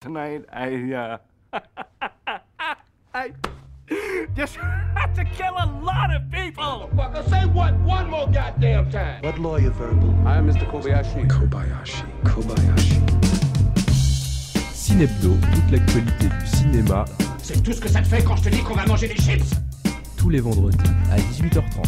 Tonight, I, uh, I just had to kill a lot of people. Motherfucker, say what one more goddamn time. What lawyer verbal? I am Mr. Kobayashi. Kobayashi. Kobayashi. Cinebdo, toute l'actualité du cinéma. C'est tout ce que ça te fait quand je te dis qu'on va manger des chips Tous les vendredis à 18h30.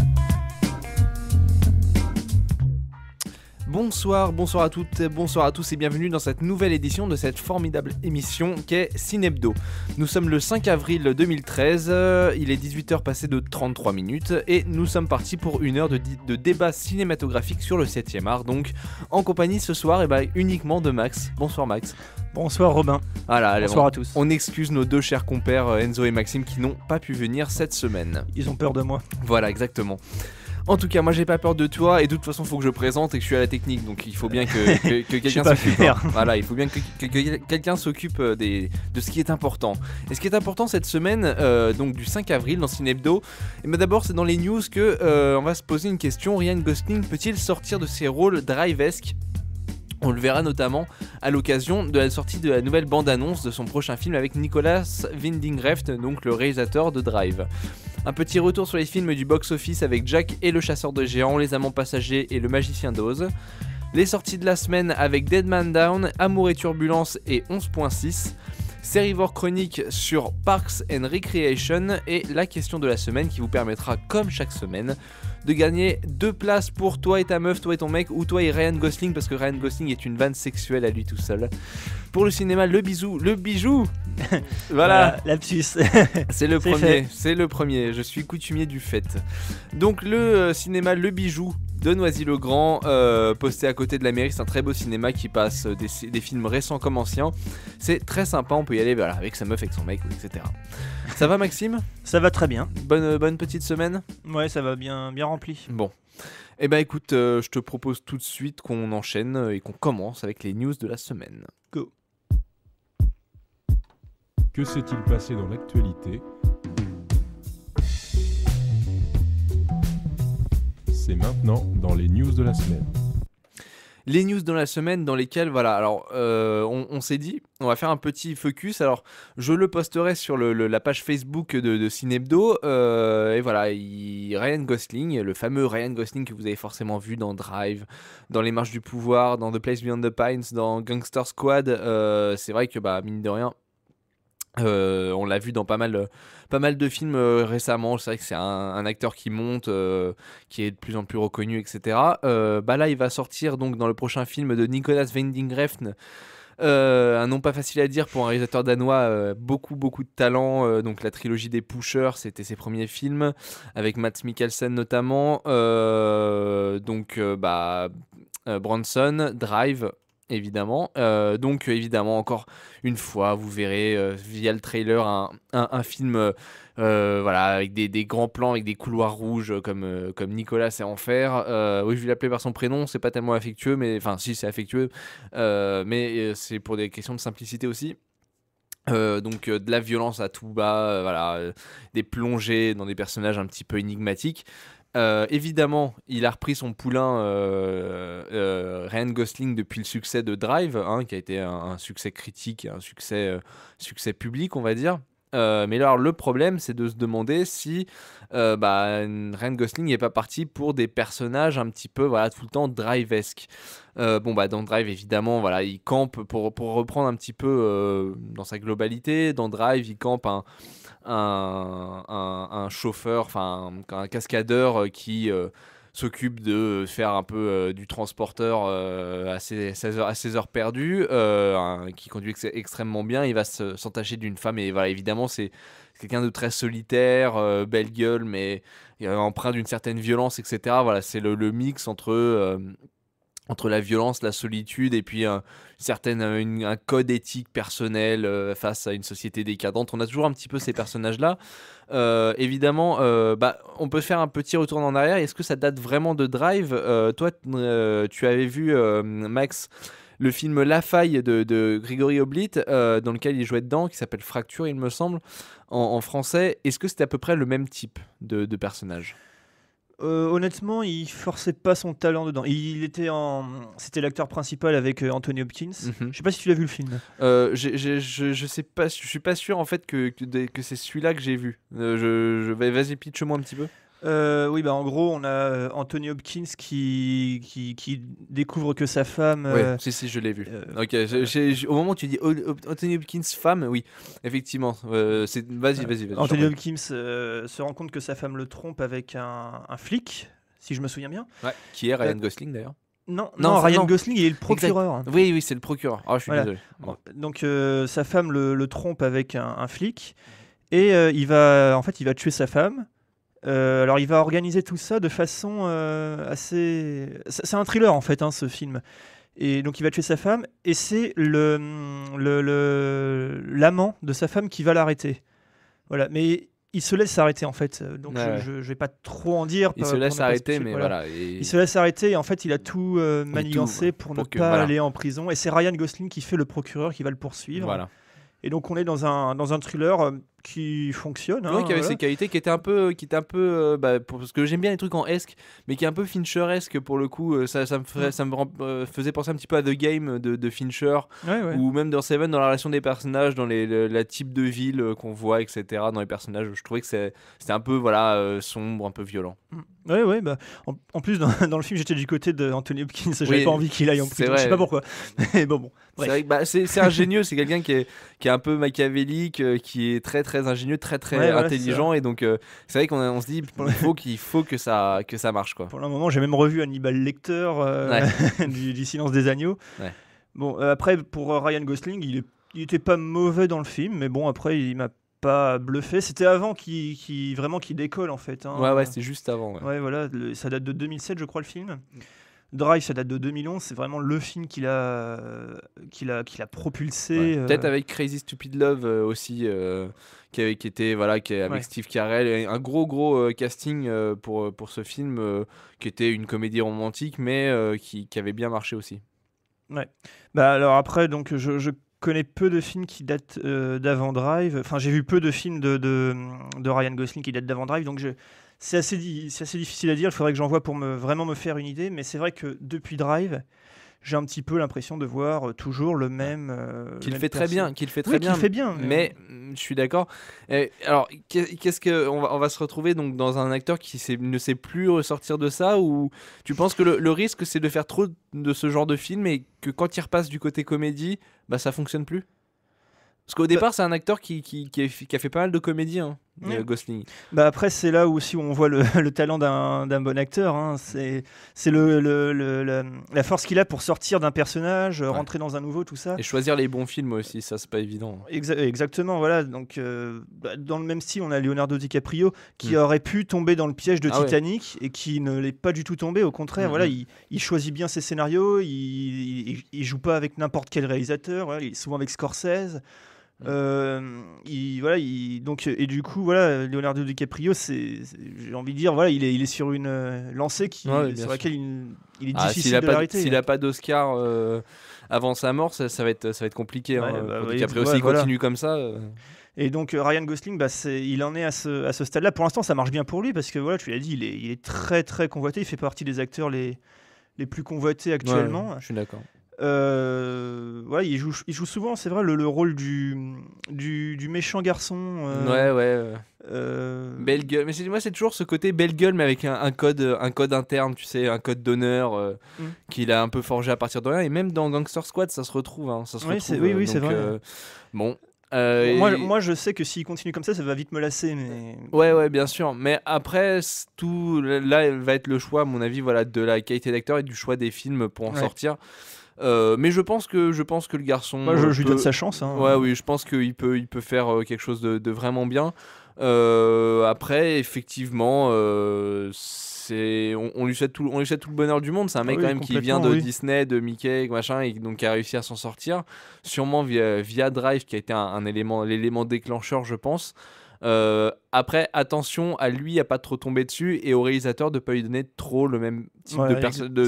Bonsoir, bonsoir à toutes, bonsoir à tous et bienvenue dans cette nouvelle édition de cette formidable émission qu'est Cinebdo. Nous sommes le 5 avril 2013, euh, il est 18h passé de 33 minutes et nous sommes partis pour une heure de, débat cinématographique sur le 7ème art donc en compagnie ce soir et eh ben uniquement de Max. Bonsoir Max. Bonsoir Robin. Voilà, Bonsoir à tous. On excuse nos deux chers compères euh, Enzo et Maxime qui n'ont pas pu venir cette semaine. Ils ont peur de moi. Voilà, exactement. En tout cas, moi j'ai pas peur de toi et de toute façon faut que je présente et que je suis à la technique donc il faut bien que, quelqu'un s'occupe. Hein. Voilà, il faut bien que, quelqu'un s'occupe euh, de ce qui est important. Et ce qui est important cette semaine, euh, donc du 5 avril dans Cinebdo, et eh mais ben, d'abord c'est dans les news que on va se poser une question. Ryan Gosling peut-il sortir de ses rôles drivesque? On le verra notamment à l'occasion de la sortie de la nouvelle bande-annonce de son prochain film avec Nicolas Windingreft, donc le réalisateur de Drive. Un petit retour sur les films du box-office avec Jack et le chasseur de géants, Les amants passagers et Le magicien d'Oz. Les sorties de la semaine avec Dead Man Down, Amour et Turbulence et 11.6. River Chronique sur Parks and Recreation et la question de la semaine qui vous permettra, comme chaque semaine, de gagner deux places pour toi et ta meuf, toi et ton mec, ou toi et Ryan Gosling, parce que Ryan Gosling est une vanne sexuelle à lui tout seul. Pour le cinéma, le bisou, le bijou Voilà la C'est le premier, c'est le premier, je suis coutumier du fait. Donc le euh, cinéma, le bijou, de Noisy-le-Grand, euh, posté à côté de la mairie. C'est un très beau cinéma qui passe des, films récents comme anciens. C'est très sympa, on peut y aller avec sa meuf, avec son mec, etc. Ça va Maxime Ça va très bien. Bonne, euh, bonne petite semaine Ouais, ça va bien, bien rempli. Bon. Eh ben écoute, euh, je te propose tout de suite qu'on enchaîne et qu'on commence avec les news de la semaine. Go Que s'est-il passé dans l'actualité maintenant dans les news de la semaine. Les news de la semaine dans lesquelles, voilà, alors euh, on, s'est dit, on va faire un petit focus. Alors, je le posterai sur la page Facebook de, de Cinebdo. Euh, et voilà, il, Ryan Gosling, le fameux Ryan Gosling que vous avez forcément vu dans Drive, dans Les Marches du Pouvoir, dans The Place Beyond the Pines, dans Gangster Squad. Euh, c'est vrai que, bah, mine de rien, euh, on l'a vu dans pas mal, pas mal de films euh, récemment. C'est vrai que c'est un, acteur qui monte, euh, qui est de plus en plus reconnu, etc. bah là, il va sortir donc dans le prochain film de Nicolas Winding Refn. un nom pas facile à dire pour un réalisateur danois, beaucoup beaucoup de talent. donc la trilogie des Pushers, c'était ses premiers films avec Matt Mikkelsen notamment. donc bah Bronson, Drive, évidemment. Euh, donc évidemment, encore une fois, vous verrez euh, via le trailer un, un, film euh, voilà, avec des, des, grands plans, avec des couloirs rouges comme, comme Nicolas c'est Enfer. oui, je vais l'appeler par son prénom, c'est pas tellement affectueux, mais enfin si c'est affectueux, mais c'est pour des questions de simplicité aussi. donc de la violence à tout bas, voilà, des plongées dans des personnages un petit peu énigmatiques. Euh, évidemment, il a repris son poulain euh, euh, Ryan Gosling depuis le succès de Drive, hein, qui a été un, succès critique, un succès euh, public, on va dire. Euh, mais alors le problème, c'est de se demander si euh, bah, Gosling n'est pas parti pour des personnages un petit peu voilà tout le temps drive Euh, bon bah dans Drive évidemment voilà il campe pour, pour reprendre un petit peu euh, dans sa globalité. Dans Drive il campe un, un, un chauffeur, enfin un, cascadeur euh, qui s'occupe de faire un peu euh, du transporteur euh, à, ses, heures, à perdues, euh, qui conduit extrêmement bien. Il va s'entacher d'une femme et voilà, évidemment, c'est quelqu'un de très solitaire, belle gueule, mais emprunt empreint d'une certaine violence, etc. Voilà, c'est le, mix entre entre la violence, la solitude et puis un, euh, un code éthique personnel euh, face à une société décadente. On a toujours un petit peu ces personnages-là. Euh, évidemment, bah, on peut faire un petit retour en arrière. Est-ce que ça date vraiment de Drive Toi, tu avais vu, Max, le film La Faille de, de Grégory Oblit, dans lequel il jouait dedans, qui s'appelle Fracture, il me semble, en, français. Est-ce que c'était à peu près le même type de personnage euh, honnêtement, il forçait pas son talent dedans. Il était en, c'était l'acteur principal avec euh, Anthony Hopkins. Mhm. Je sais pas si tu l'as vu le film. Euh, je, je sais pas, je suis pas sûr en fait que que, c'est celui-là que j'ai vu. je, je... vas-y, pitch-moi un petit peu. Euh, oui, bah, en gros, on a euh, Anthony Hopkins qui, découvre que sa femme. Oui, euh, si, si, je l'ai vu. ok, au moment où tu dis Anthony Hopkins, femme, oui, effectivement. Vas-y, vas-y, vas-y. Anthony Hopkins se rend compte que sa femme le trompe avec un, flic, si je me souviens bien. Ouais, qui est Ryan Gosling d'ailleurs. Non, non, Ryan Gosling, il est le procureur. Hein. Oui, oui, c'est le procureur. Ah, je suis désolé. Donc, sa femme le, trompe avec un, un flic et il va, en fait, il va tuer sa femme. Euh, alors, il va organiser tout ça de façon euh, assez. C'est un thriller en fait, hein, ce film. Et donc, il va tuer sa femme, et c'est le l'amant de sa femme qui va l'arrêter. Voilà. Mais il se laisse arrêter en fait. Donc je, vais pas trop en dire. Il se laisse arrêter, mais voilà. Il se laisse arrêter et en fait il a tout euh, manigancé pour, ne pas aller en prison. Et c'est Ryan Gosling qui fait le procureur qui va le poursuivre. Voilà. Et donc on est dans un, dans un thriller euh, qui fonctionne. Oui, hein, qui avait ces ses qualités, qui était un peu, qui était un peu, euh, bah, parce que j'aime bien les trucs en esque, mais qui est un peu Fincheresque pour le coup. Euh, ça, ça me, ferait, mm. ça me faisait penser un petit peu à The Game de, Fincher, ou même dans Seven, dans la relation des personnages, dans les, la type de ville qu'on voit, etc. Dans les personnages, je trouvais que c'était un peu voilà sombre, un peu violent. Oui, mm. oui. Bah, en, plus, dans, le film, j'étais du côté d'Anthony Hopkins, j'avais pas envie qu'il aille en plus, je sais pas pourquoi. Mais bon, bon. Bah, c'est ingénieux, c'est quelqu'un qui est, un peu machiavélique, euh, qui est très très ingénieux, très très intelligent. et donc, euh, c'est vrai qu'on on se dit il faut qu'il faut que ça, que ça marche. Quoi. Pour le moment, j'ai même revu Hannibal Lecter euh, du, Silence des Agneaux. Bon, après, pour Ryan Gosling, il, n'était était pas mauvais dans le film, mais bon, après, il m'a pas bluffé. C'était avant qu'il vraiment qu'il décolle en fait. Hein. Ouais, ouais, c'était juste avant. Ouais, voilà, ça date de 2007, je crois, le film. Mm. Drive, ça date de 2011, c'est vraiment le film qui l'a, qui l'a, propulsé. Euh. Peut-être avec Crazy Stupid Love euh, aussi, euh, qui, était voilà, qui, avec Steve Carell, un gros gros casting pour, pour ce film, qui était une comédie romantique, mais qui, avait bien marché aussi. Ouais. Bah alors après, donc je, connais peu de films qui datent d'avant Drive. Enfin, j'ai vu peu de films de, de, de Ryan Gosling qui datent d'avant Drive, donc je c'est assez, difficile à dire, il faudrait que j'envoie pour me, vraiment me faire une idée, mais c'est vrai que depuis Drive, j'ai un petit peu l'impression de voir euh, toujours le ah. même. Euh, qu'il fait très bien, qu'il fait très bien. fait bien. Mais, mm, je suis d'accord. alors, qu'est-ce que on va, se retrouver donc dans un acteur qui ne sait plus ressortir de ça ou tu penses que le, risque c'est de faire trop de ce genre de film et que quand il repasse du côté comédie, bah ça fonctionne plus. Parce qu'au bah départ, c'est un acteur qui, a fait pas mal de comédies. Hein. Euh, bah après, c'est là aussi où on voit le, talent d'un bon acteur. Hein. C'est le, le, le, la force qu'il a pour sortir d'un personnage, rentrer dans un nouveau, tout ça. Et choisir les bons films aussi, ça, c'est pas évident. exactement, voilà. Donc, euh, bah, dans le même style, on a Leonardo DiCaprio qui hmm. aurait pu tomber dans le piège de ah Titanic et qui ne l'est pas du tout tombé. Au contraire, hmm, voilà, hmm. il, choisit bien ses scénarios, il, joue pas avec n'importe quel réalisateur, souvent avec Scorsese. Euh, il, voilà, il, donc, et du coup, voilà, Leonardo DiCaprio, j'ai envie de dire, voilà, il est, il est sur une euh, lancée qui, sur laquelle il, est ah, difficile de l'arrêter. S'il n'a hein. pas d'Oscar euh, avant sa mort, ça, va être, ça va être compliqué. Hein, bah, DiCaprio, s'il continue comme ça. Et donc Ryan Gosling, bah, il en est à ce, stade-là. Pour l'instant, ça marche bien pour lui parce que voilà, tu l'as dit, il est, très très convoité. Il fait partie des acteurs les, les plus convoités actuellement. je suis d'accord. Euh, il joue, il joue souvent, c'est vrai, le, rôle du, du, méchant garçon. Euh, ouais, ouais. Euh, belle gueule. Mais moi, c'est toujours ce côté belle gueule, mais avec un, code, un code interne, tu sais, un code d'honneur mm. qu'il a un peu forgé à partir de rien. Et même dans Gangster Squad, ça se retrouve. Hein, ça se oui, retrouve, oui, c'est vrai. bon. moi, moi, je sais que s'il continue comme ça, ça va vite me lasser. Mais... Ouais, ouais, bien sûr. Mais après, tout là va être le choix, à mon avis, voilà, de la qualité d'acteur et du choix des films pour en sortir. Euh, mais je pense que je pense que le garçon. je, lui donne sa chance. Hein. Ouais, oui, je pense qu'il peut il peut faire euh, quelque chose de, vraiment bien. Euh, après, effectivement, c'est on, lui souhaite tout on lui tout le bonheur du monde. C'est un mec ah quand même qui vient de Disney, de Mickey, machin, et donc qui a réussi à s'en sortir. Sûrement via, Drive, qui a été un élément l'élément déclencheur, je pense. Euh, après, attention à lui à pas trop tomber dessus et au réalisateur de pas lui donner trop le même type de,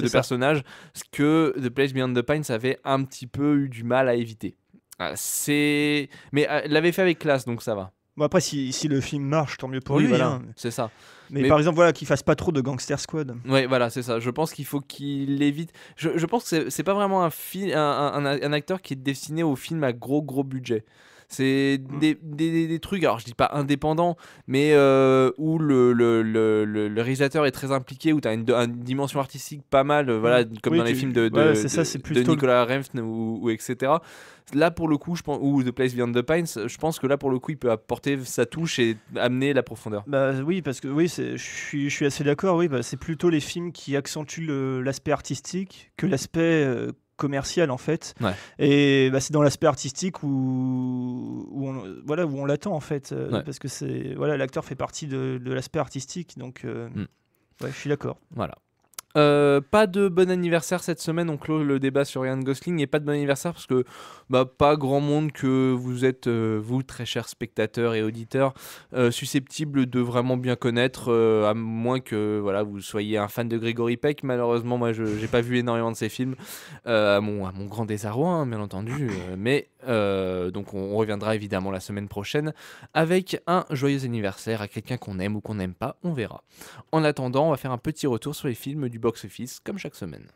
personnage, ce que The Place Beyond the Pines avait un petit peu eu du mal à éviter. Ah, c'est, mais elle ah, l'avait fait avec classe, donc ça va. Bon après, si, si, le film marche, tant mieux pour lui. Hein, c'est ça. Mais, par exemple, voilà, qu'il fasse pas trop de Gangster Squad. Oui, voilà, c'est ça. Je pense qu'il faut qu'il évite. Je, pense que c'est pas vraiment un, un, un, acteur qui est destiné au film à gros gros budget. C'est mmh. des, des, des, trucs, alors je dis pas indépendants, mais euh, où le, le, le, réalisateur est très impliqué, où tu as une, dimension artistique pas mal, euh, voilà, mmh. comme dans les films de, de, ça, Nicolas Renfn ou, etc. Là, pour le coup, je pense, ou The Place Beyond the Pines, je pense que là, pour le coup, il peut apporter sa touche et amener la profondeur. Bah oui, parce que oui, je suis, je suis assez d'accord. Oui, bah, c'est plutôt les films qui accentuent l'aspect artistique que l'aspect euh, commercial en fait. Et bah, c'est dans l'aspect artistique où, on, voilà, où on l'attend en fait. Euh, parce que c'est voilà, l'acteur fait partie de, l'aspect artistique. Donc, euh, mm. je suis d'accord. Voilà. Euh, pas de bon anniversaire cette semaine, on clôt le débat sur Ryan Gosling et pas de bon anniversaire parce que bah, pas grand monde que vous êtes, euh, vous très chers spectateurs et auditeurs, susceptible euh, susceptibles de vraiment bien connaître, à moins que voilà, vous soyez un fan de Grégory Peck. Malheureusement, moi je n'ai pas vu énormément de ses films, à, mon, grand désarroi, hein, bien entendu, mais euh, donc on, reviendra évidemment la semaine prochaine avec un joyeux anniversaire à quelqu'un qu'on aime ou qu'on n'aime pas, on verra. En attendant, on va faire un petit retour sur les films du box-office comme chaque semaine.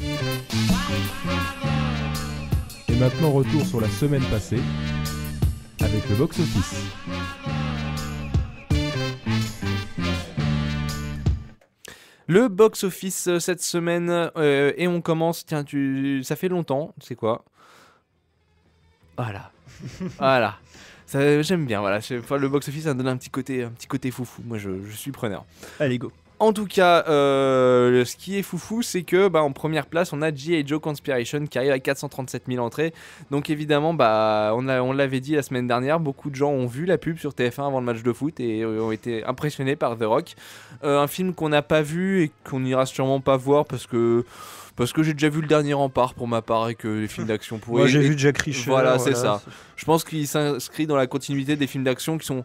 Et maintenant retour sur la semaine passée avec le box-office. Le box-office euh, cette semaine, euh, et on commence, tiens, tu, ça fait longtemps, c'est quoi voilà. voilà. j'aime bien, voilà. le box-office, ça donne un petit côté, un petit côté foufou. Moi, je, je suis preneur. Allez, go. En tout cas, euh, ce qui est foufou, c'est que bah, en première place, on a G.I. Joe Conspiration qui arrive à 437 000 entrées. Donc évidemment, bah, on, l'avait dit la semaine dernière, beaucoup de gens ont vu la pub sur TF1 avant le match de foot et euh, ont été impressionnés par The Rock. Euh, un film qu'on n'a pas vu et qu'on n'ira sûrement pas voir parce que parce que j'ai déjà vu le dernier rempart pour ma part et que les films d'action pourraient. Moi j'ai vu Jack Reacher. voilà c'est ça. Je pense qu'il s'inscrit dans la continuité des films d'action qui sont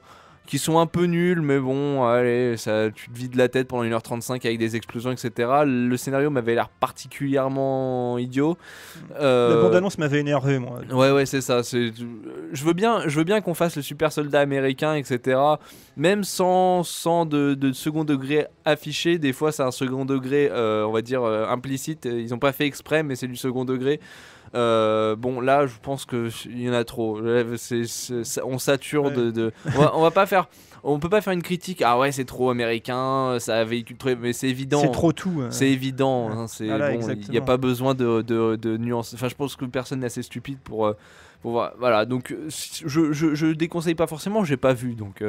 qui sont un peu nuls, mais bon, allez, ça, tu te vides la tête pendant 1h35 avec des explosions, etc. Le scénario m'avait l'air particulièrement idiot. Euh... La bande-annonce m'avait énervé, moi. Ouais, ouais, c'est ça. Je veux bien, je veux bien qu'on fasse le super soldat américain, etc. Même sans, sans de, second degré affiché, des fois c'est un second degré, euh, on va dire, euh, implicite. Ils n'ont pas fait exprès, mais c'est du second degré. Euh, bon, là, je pense qu'il y en a trop. Euh, on sature de. On, va, pas faire. On peut pas faire une critique. Ah ouais, c'est trop américain, ça véhicule très. Mais c'est évident. C'est trop tout. Hein. C'est évident. Hein, c'est ah bon. Il n'y a pas besoin de, nuances. Enfin, je pense que personne n'est assez stupide pour. Euh, pour Voilà, donc je, je, je, déconseille pas forcément, j'ai pas vu. Donc,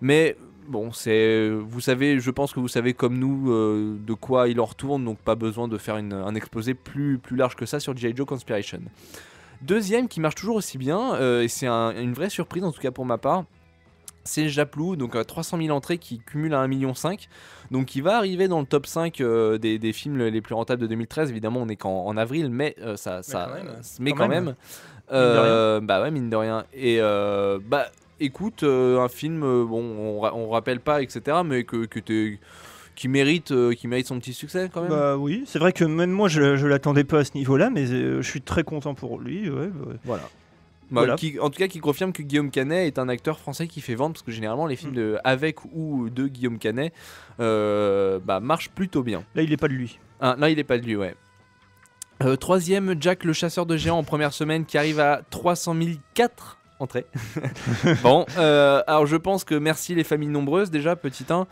mais bon, c'est, vous savez, je pense que vous savez comme nous euh, de quoi il en retourne, donc pas besoin de faire un exposé plus, plus large que ça sur G.I. Joe Conspiration. Deuxième qui marche toujours aussi bien, euh, et c'est une vraie surprise en tout cas pour ma part, c'est Japlou, donc 300 euh, 000 entrées qui cumule à 1,5 million. Donc il va arriver dans le top 5 euh, des, films les plus rentables de 2013. Évidemment, on est qu'en avril, mais ça, euh, ça. Mais quand même. bah ouais, mine de rien. Et bah écoute, un film, bon, on, on, rappelle pas, etc., mais que, qui mérite, qui mérite son petit succès quand même. Bah oui, c'est vrai que même moi je, je l'attendais pas à ce niveau-là, mais je suis très content pour lui. Voilà. Bah, en tout cas qui confirme que Guillaume Canet est un acteur français qui fait vendre, parce que généralement les films hmm. de, avec ou de Guillaume Canet euh, bah, marchent plutôt bien. Là, il n'est pas de lui. là, ah, il n'est pas de lui, ouais. Euh, troisième, Jack le chasseur de géants en première semaine qui arrive à 300 004 Entrez. bon, euh, alors je pense que merci les familles nombreuses déjà, petit 1.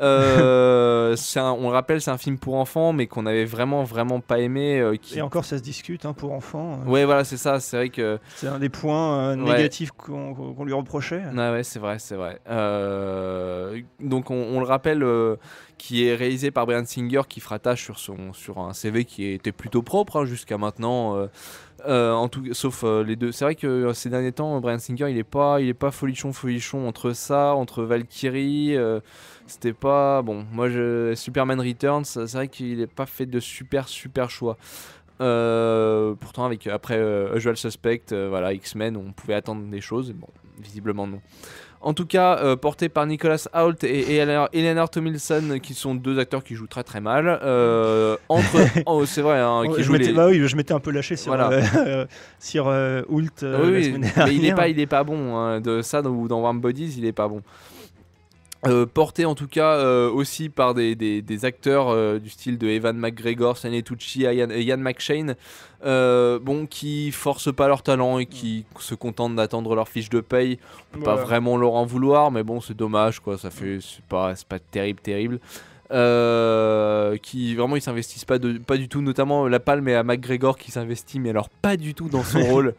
Euh, on le rappelle, c'est un film pour enfants, mais qu'on avait vraiment, vraiment pas aimé. Euh, qui... Et encore, ça se discute hein, pour enfants. Ouais, voilà, c'est ça. C'est vrai que. C'est un des points négatifs qu'on lui reprochait. Ah ouais, c'est vrai, c'est vrai. donc on, on, le rappelle qui est réalisé par Brian Singer, qui fera tâche sur, son, sur un CV qui était plutôt propre hein, jusqu'à maintenant. Euh, euh, en tout, sauf euh, les deux. C'est vrai que ces derniers temps, Brian Singer, il est pas, il est pas folichon, folichon entre ça, entre Valkyrie. c'était pas bon. Moi, je, Superman Returns, c'est vrai qu'il n'est pas fait de super super choix. pourtant, avec après Usual Suspect, voilà X-Men, on pouvait attendre des choses. Bon, visiblement non. En tout cas, euh, porté par Nicolas Hoult et, et Eleanor Tomilson, qui sont deux acteurs qui jouent très très mal. Euh, entre, oh, c'est vrai, hein, je bah je m'étais un peu lâché sur, euh, sur Hoult. il n'est pas, il est pas bon. Hein, de ça ou dans Warm Bodies, il n'est pas bon. Euh, porté en tout cas euh, aussi par des, acteurs euh, du style de Evan McGregor, Stanley Tucci, Ian, Ian McShane, bon, qui forcent pas leur talent et qui se contentent d'attendre leur fiche de paye. On peut pas vraiment leur en vouloir, mais bon, c'est dommage, quoi. Ça fait, c'est pas, terrible, terrible. qui vraiment ils s'investissent pas, pas du tout, notamment La Palme et à McGregor qui s'investit, mais alors pas du tout dans son rôle.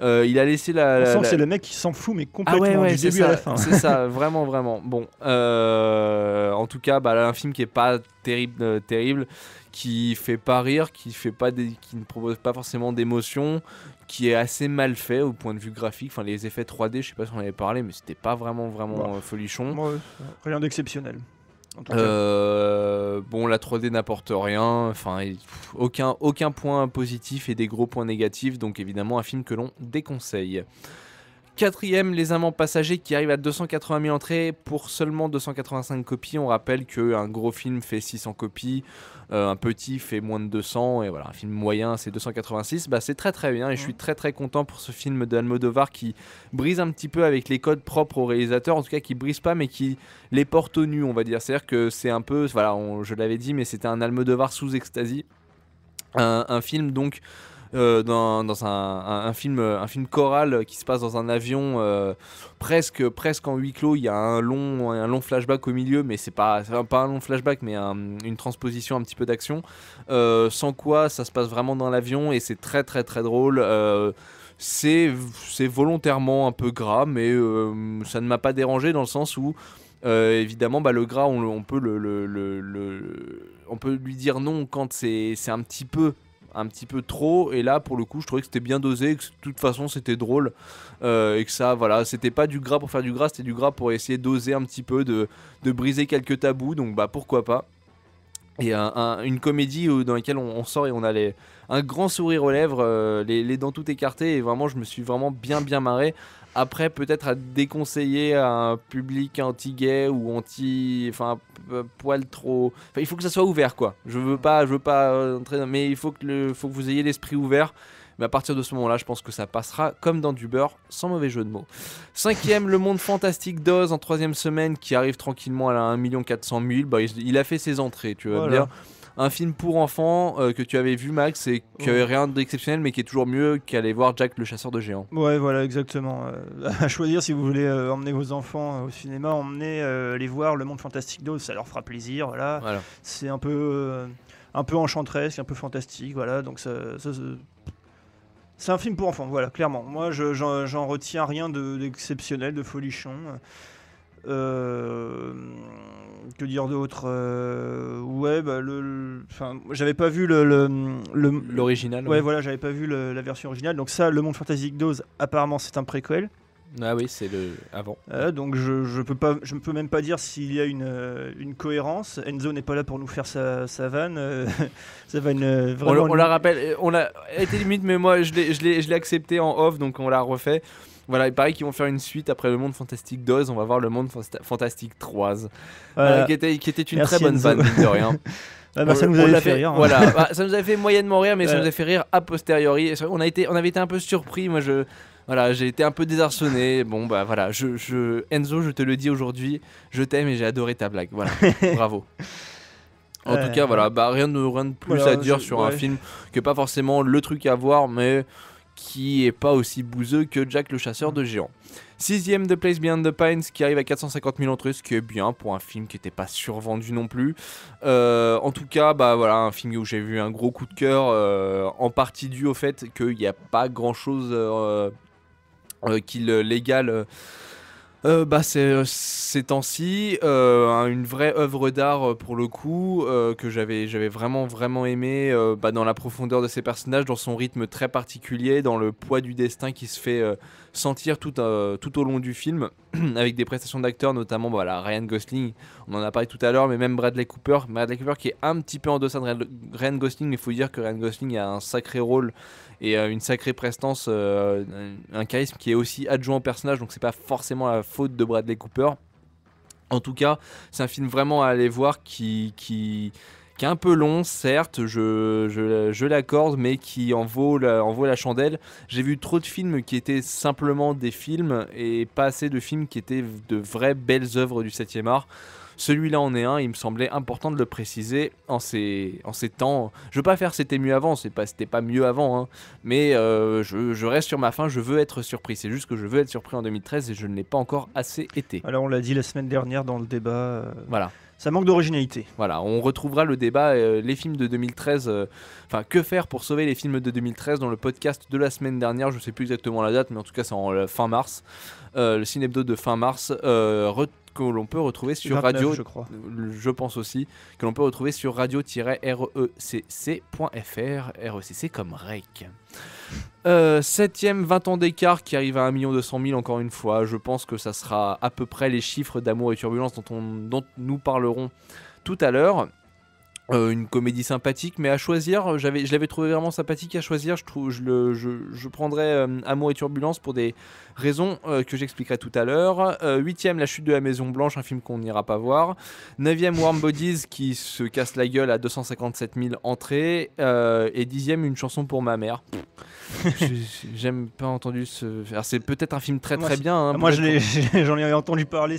Euh, il a laissé la. c'est le mec qui s'en fout, mais ah complètement du début à la fin. C'est ça, vraiment, vraiment. Bon, euh, en tout cas, bah, un film qui est pas terrible, euh, terrible, qui fait pas rire, qui fait pas, des, qui ne propose pas forcément d'émotion, qui est assez mal fait au point de vue graphique. Enfin, les effets 3D, je sais pas si on en avait parlé, mais c'était pas vraiment, vraiment bah, folichon. rien d'exceptionnel. Euh, bon, la 3D n'apporte rien, enfin, aucun, aucun point positif et des gros points négatifs, donc évidemment un film que l'on déconseille. Quatrième, Les Amants Passagers qui arrive à 280 000 entrées pour seulement 285 copies. On rappelle qu'un gros film fait 600 copies, euh, un petit fait moins de 200, et voilà, un film moyen c'est 286. Bah, c'est très très bien et je suis très très content pour ce film d'almodovar qui brise un petit peu avec les codes propres au réalisateur, en tout cas qui brise pas mais qui les porte au nu, on va dire. C'est-à-dire que c'est un peu, voilà, je l'avais dit, mais c'était un Almodovar sous extasie. un film donc euh, dans, un, film, euh, un film choral qui se passe dans un avion euh, presque, presque en huis clos. Il y a un long, un long flashback au milieu, mais c'est pas, pas un long flashback, mais une transposition un petit peu d'action. sans quoi, ça se passe vraiment dans l'avion et c'est très très très drôle. c'est volontairement un peu gras, mais ça ne m'a pas dérangé dans le sens où évidemment, bah, le gras, on, peut le, on peut lui dire non quand c'est un petit peu un petit peu trop. Et là, pour le coup, je trouvais que c'était bien dosé, que de toute façon, c'était drôle. Euh, et que ça, voilà, c'était pas du gras pour faire du gras, c'était du gras pour essayer d'oser un petit peu, de, briser quelques tabous. Donc, bah, pourquoi pas. Et une comédie dans laquelle on, sort et on a un grand sourire aux lèvres, euh, les, les, dents toutes écartées. Et vraiment, je me suis vraiment bien, bien marré. Après, peut-être à déconseiller à un public anti-gay ou anti. Enfin, poil trop. Enfin, il faut que ça soit ouvert, quoi. Je veux pas, je veux pas euh, entrer. Mais il faut que, le, faut vous ayez l'esprit ouvert. Mais à partir de ce moment-là, je pense que ça passera comme dans du beurre, sans mauvais jeu de mots. Cinquième, le monde fantastique d'Oz en troisième semaine qui arrive tranquillement à 1 400 000. Bah, il, a fait ses entrées, tu vois bien un film pour enfants euh, que tu avais vu Max et qui ouais. rien d'exceptionnel mais qui est toujours mieux qu'aller voir Jack le chasseur de géants. Ouais voilà exactement. Euh, à choisir si vous voulez euh, emmener vos enfants au cinéma, emmener les voir le monde fantastique d'Ose, ça leur fera plaisir voilà. C'est un peu un peu c'est un peu fantastique voilà donc ça, c'est un film pour enfants, voilà, clairement. Moi, j'en retiens rien d'exceptionnel, de, folichon. Euh, que dire d'autre euh, Ouais, bah, le, j'avais pas vu le, l'original. Le, l'original. ouais, voilà, j'avais pas vu la version originale. Donc ça, le monde fantastique dose apparemment, c'est un préquel. Ah oui, c'est le avant. Euh, donc je, je peux pas, je peux même pas dire s'il y a une, une cohérence. Enzo n'est pas là pour nous faire sa, sa vanne. ça va une, vraiment on, la rappelle, on a été limite, mais moi je l'ai accepté en off, donc on l'a refait. Voilà, il paraît qu'ils vont faire une suite après le Monde Fantastique 2, on va voir le Monde Fantastique 3. qui, était, une très bonne bande de rien. Bah, ça nous avait fait, rire. Hein. Voilà, bah, ça nous avait fait moyennement rire, mais ça nous avait fait rire a posteriori. On, a été, on avait été un peu surpris. Moi, voilà, j'ai été un peu désarçonné. Bon, bah voilà, je, Enzo, je te le dis aujourd'hui, je t'aime et j'ai adoré ta blague. Voilà, bravo. En tout cas, voilà, bah, rien, de, plus à dire sur un film que pas forcément le truc à voir, mais qui est pas aussi bouseux que Jack le chasseur de géants. Sixième de Place Behind the Pines qui arrive à 450 000 entrées, ce qui est bien pour un film qui n'était pas survendu non plus. Euh, en tout cas, bah voilà, un film où j'ai vu un gros coup de cœur, euh, en partie dû au fait qu'il n'y a pas grand chose euh, qui légale euh, bah, c'est euh, ces temps-ci euh, une vraie œuvre d'art pour le coup que j'avais j'avais vraiment vraiment aimé bah, dans la profondeur de ses personnages dans son rythme très particulier dans le poids du destin qui se fait sentir tout, euh, tout au long du film, avec des prestations d'acteurs, notamment bah, voilà, Ryan Gosling, on en a parlé tout à l'heure, mais même Bradley Cooper. Bradley Cooper qui est un petit peu en deçà de Ryan Gosling, mais il faut dire que Ryan Gosling a un sacré rôle et une sacrée prestance, euh, un charisme qui est aussi adjoint au personnage, donc c'est pas forcément la faute de Bradley Cooper. En tout cas, c'est un film vraiment à aller voir qui, qui, qui un peu long, certes, je, je, l'accorde, mais qui en vaut, la, en vaut la chandelle. J'ai vu trop de films qui étaient simplement des films et pas assez de films qui étaient de vraies belles œuvres du 7e art. Celui-là en est un, il me semblait important de le préciser en ces, en ces temps. Je veux pas faire c'était mieux avant, c'est pas c'était pas mieux avant, hein. mais euh, je, reste sur ma fin, je veux être surpris. C'est juste que je veux être surpris en 2013 et je ne l'ai pas encore assez été. Alors on l'a dit la semaine dernière dans le débat. Euh, voilà ça manque d'originalité. Voilà, on retrouvera le débat euh, les films de 2013, euh, enfin que faire pour sauver les films de 2013 dans le podcast de la semaine dernière, je ne sais plus exactement la date, mais en tout cas c'est en euh, fin mars, le synepdo de fin mars que l'on peut retrouver sur radio. Je crois. Je pense aussi que l'on peut retrouver sur radio-recc.fr. RECC comme REC. Euh, septième 20 ans d'écart qui arrive à 1 200 000 encore une fois. Je pense que ça sera à peu près les chiffres d'amour et turbulence dont, on, dont nous parlerons tout à l'heure. Euh, une comédie sympathique, mais à choisir, euh, j'avais, je l'avais trouvé vraiment sympathique à choisir. Je, trouve, je, le, je, je prendrais euh, Amour et Turbulence pour des raisons que j'expliquerai tout à l'heure. Huitième, La Chute de la Maison Blanche, un film qu'on n'ira pas voir. Neuvième, Warm Bodies, qui se casse la gueule à 257 000 entrées. et dixième, Une chanson pour ma mère. J'aime pas entendu ce. c'est peut-être un film très très bien. Hein, moi, j'en ai, entendu parler.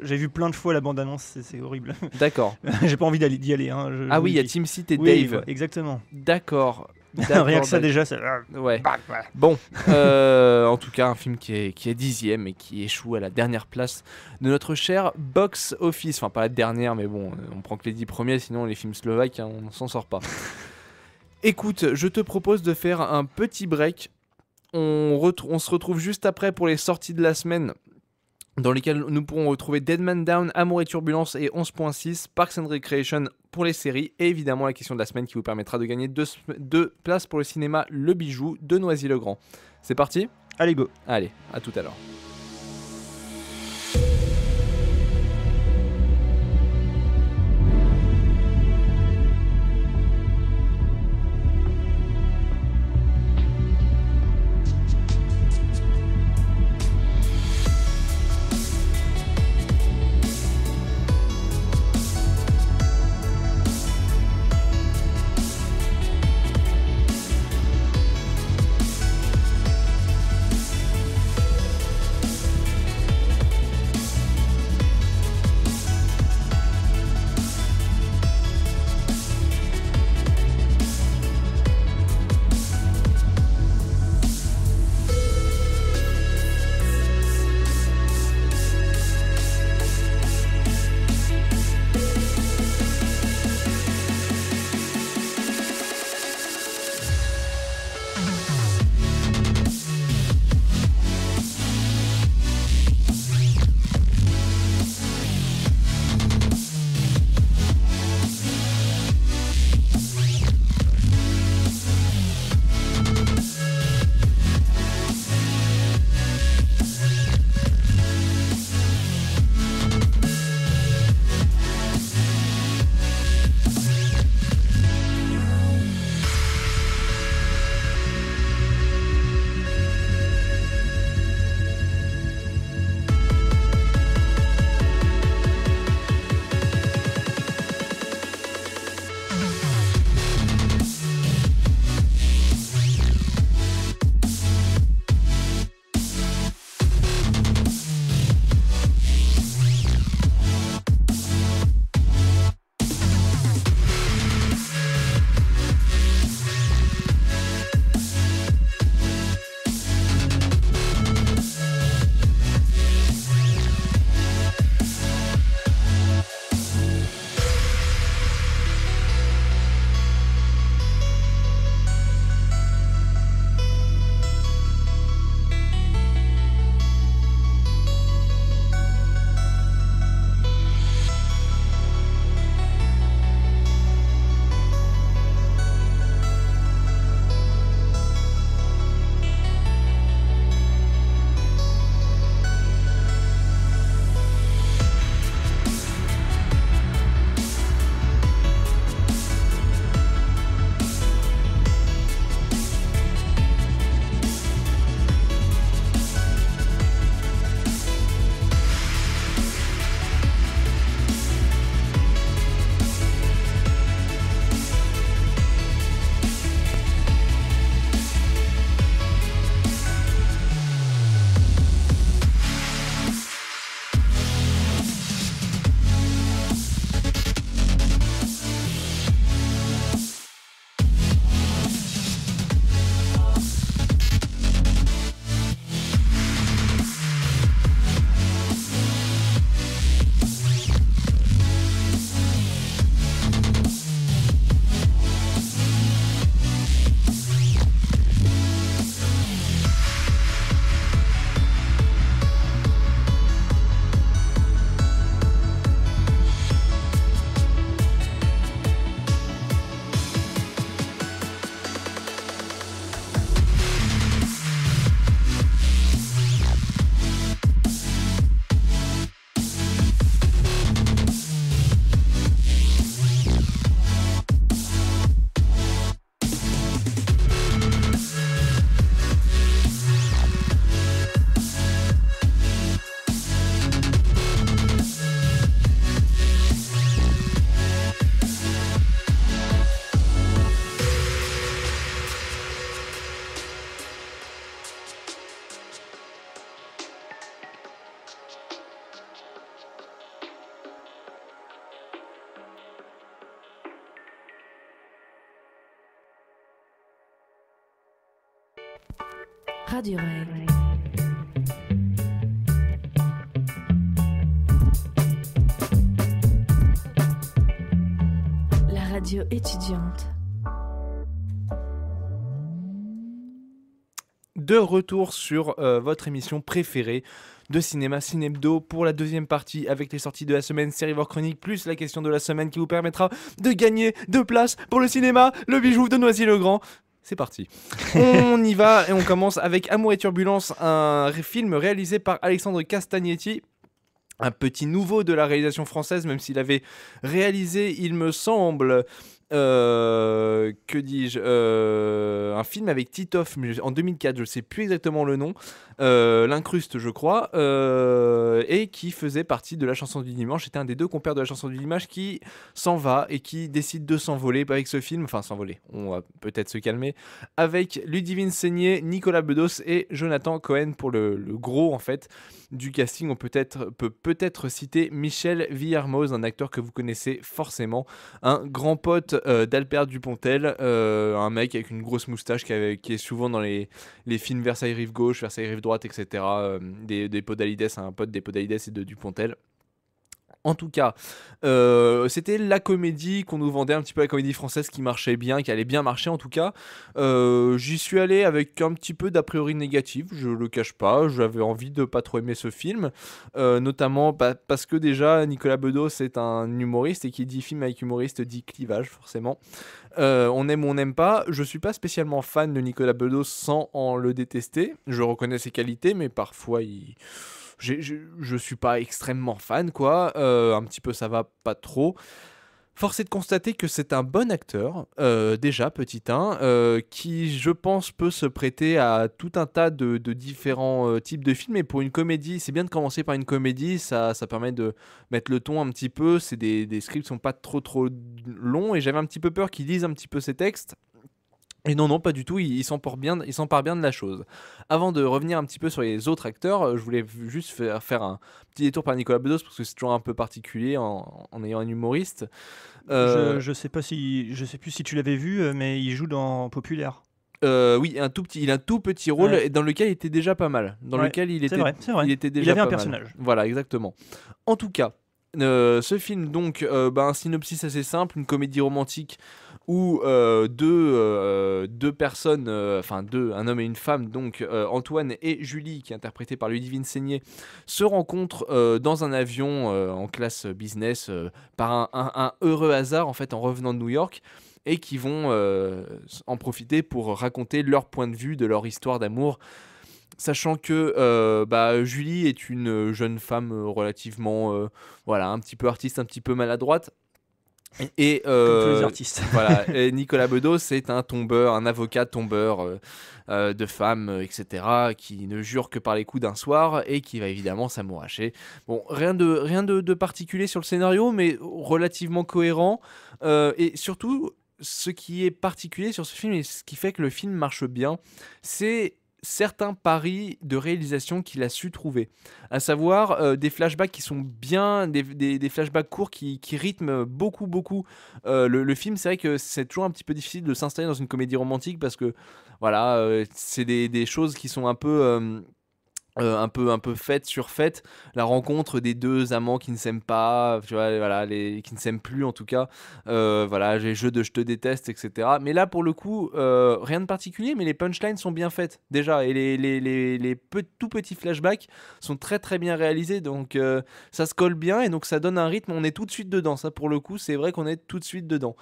J'ai vu plein de fois la bande-annonce, c'est horrible. D'accord. J'ai pas envie d'y aller. Hein. Hein, ah oui, il y a Team City et Dave. Exactement. D'accord. Rien que ça bah, déjà, Ouais. Bah, bon, euh, en tout cas, un film qui est, dixième et qui échoue à la dernière place de notre cher box office. Enfin, pas la dernière, mais bon, euh, on prend que les dix premiers, sinon les films slovaques, hein, on s'en sort pas. Écoute, je te propose de faire un petit break. on se retrouve juste après pour les sorties de la semaine dans lesquels nous pourrons retrouver Dead Man Down, Amour et Turbulence et 11.6, Parks and Recreation pour les séries, et évidemment la question de la semaine qui vous permettra de gagner deux, deux places pour le cinéma Le Bijou de Noisy-le-Grand. C'est parti Allez go Allez, à tout à l'heure. La radio étudiante. De retour sur euh, votre émission préférée de cinéma Cinebdo pour la deuxième partie avec les sorties de la semaine, série Chronique plus la question de la semaine qui vous permettra de gagner deux places pour le cinéma, le bijou de Noisy-le-Grand. C'est parti. on y va et on commence avec Amour et Turbulence, un film réalisé par Alexandre Castagnetti. Un petit nouveau de la réalisation française, même s'il avait réalisé, il me semble, euh, que dis-je, euh, un film avec Titoff en 2004, je ne sais plus exactement le nom, euh, l'incruste je crois, et qui faisait partie de la chanson du dimanche. C'était un des deux compères de la chanson du dimanche qui s'en va et qui décide de s'envoler avec ce film, enfin s'envoler, on va peut-être se calmer, avec Ludivine Seigné, Nicolas Bedos et Jonathan Cohen pour le, gros en fait du casting. On peut peut peut-être citer Michel Villarmoz, un acteur que vous connaissez forcément, un grand pote euh, d'Albert Dupontel, euh, un mec avec une grosse moustache qui, est souvent dans les, les, films Versailles rive gauche, Versailles rive droite, etc. Euh, des, des Podalides, un pote des Podalides et de Dupontel. En tout cas, euh, c'était la comédie qu'on nous vendait un petit peu, la comédie française qui marchait bien, qui allait bien marcher en tout cas. Euh, j'y suis allé avec un petit peu d'a priori négatif, je le cache pas. J'avais envie de pas trop aimer ce film, euh, notamment parce que déjà Nicolas Bedos c'est un humoriste et qui dit film avec humoriste dit clivage forcément. on aime ou on n'aime pas. Je suis pas spécialement fan de Nicolas Bedos sans en le détester. Je reconnais ses qualités, mais parfois il je suis pas extrêmement fan, quoi. Euh, un petit peu, ça va pas trop. Force est de constater que c'est un bon acteur, euh, déjà petit 1, euh, qui je pense peut se prêter à tout un tas de, différents types de films. Et pour une comédie, c'est bien de commencer par une comédie, ça, ça permet de mettre le ton un petit peu. C'est des, scripts qui sont pas trop trop longs et j'avais un petit peu peur qu'il lise un petit peu ces textes. Et non, non, pas du tout, il, s'empare bien, bien de la chose. Avant de revenir un petit peu sur les autres acteurs, euh, je voulais juste faire, un petit détour par Nicolas Bedos, parce que c'est toujours un peu particulier en, ayant un humoriste. Je, ne euh, sais pas si, je sais plus si tu l'avais vu, euh, mais il joue dans Populaire. oui, un tout petit, il a un tout petit rôle et dans lequel il était déjà pas mal. Dans lequel il était, vrai, il était déjà avait un personnage. Voilà, exactement. En tout cas, ce film, donc, euh, bah, un synopsis assez simple, une comédie romantique où euh, euh, deux, personnes, euh, enfin deux, un homme et une femme, donc Antoine et Julie, qui est interprétée par Ludivine Seigné, se rencontrent dans un avion en classe business par un, heureux hasard en fait en revenant de New York et qui vont en profiter pour raconter leur point de vue de leur histoire d'amour sachant que bah, Julie est une jeune femme relativement, voilà, un petit peu artiste, un petit peu maladroite, et, euh, voilà, Nicolas Bedos c'est un tombeur, un avocat tombeur euh, euh, de femmes, etc., qui ne jure que par les coups d'un soir et qui va évidemment s'amouracher. Bon, rien de, rien de, particulier sur le scénario, mais relativement cohérent. et surtout, ce qui est particulier sur ce film et ce qui fait que le film marche bien, c'est certains paris de réalisation qu'il a su trouver, à savoir euh, des flashbacks qui sont bien, des, flashbacks courts qui, rythment beaucoup, beaucoup euh, le, film. C'est vrai que c'est toujours un petit peu difficile de s'installer dans une comédie romantique parce que, voilà, euh, c'est des, des, choses qui sont un peu euh, un peu un peu fait sur fait la rencontre des deux amants qui ne s'aiment pas tu vois voilà les qui ne s'aiment plus en tout cas euh, voilà les jeux de je te déteste etc mais là pour le coup euh, rien de particulier mais les punchlines sont bien faites déjà et les les, les, tout petits flashbacks sont très très bien réalisés donc euh, ça se colle bien et donc ça donne un rythme on est tout de suite dedans ça pour le coup c'est vrai qu'on est tout de suite dedans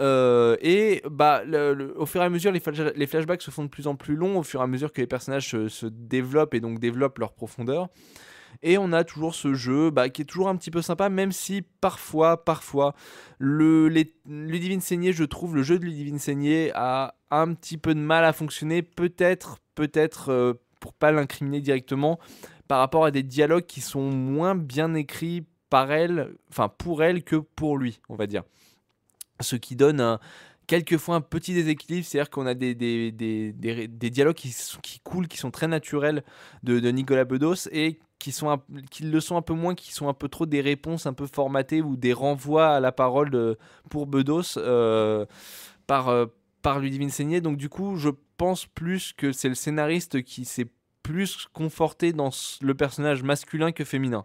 et bah au fur et à mesure les, les flashbacks se font de plus en plus longs au fur et à mesure que les personnages se, développent et donc développent leur profondeur. Et on a toujours ce jeu bah, qui est toujours un petit peu sympa, même si parfois, parfois, le, les, Ludivine Saignée, je trouve le jeu de Ludivine Seigné a un petit peu de mal à fonctionner, peut-être, peut-être, euh, pour pas l'incriminer directement, par rapport à des dialogues qui sont moins bien écrits par elle, enfin pour elle que pour lui, on va dire. Ce qui donne un, quelquefois un petit déséquilibre, c'est-à-dire qu'on a des, des, dialogues qui, qui, coulent, qui sont très naturels de, Nicolas Bedos et qui, sont le sont un peu moins, qui sont un peu trop des réponses un peu formatées ou des renvois à la parole pour Bedos euh, par, euh, par Ludivine Seigné. Donc du coup, je pense plus que c'est le scénariste qui s'est plus conforté dans le personnage masculin que féminin.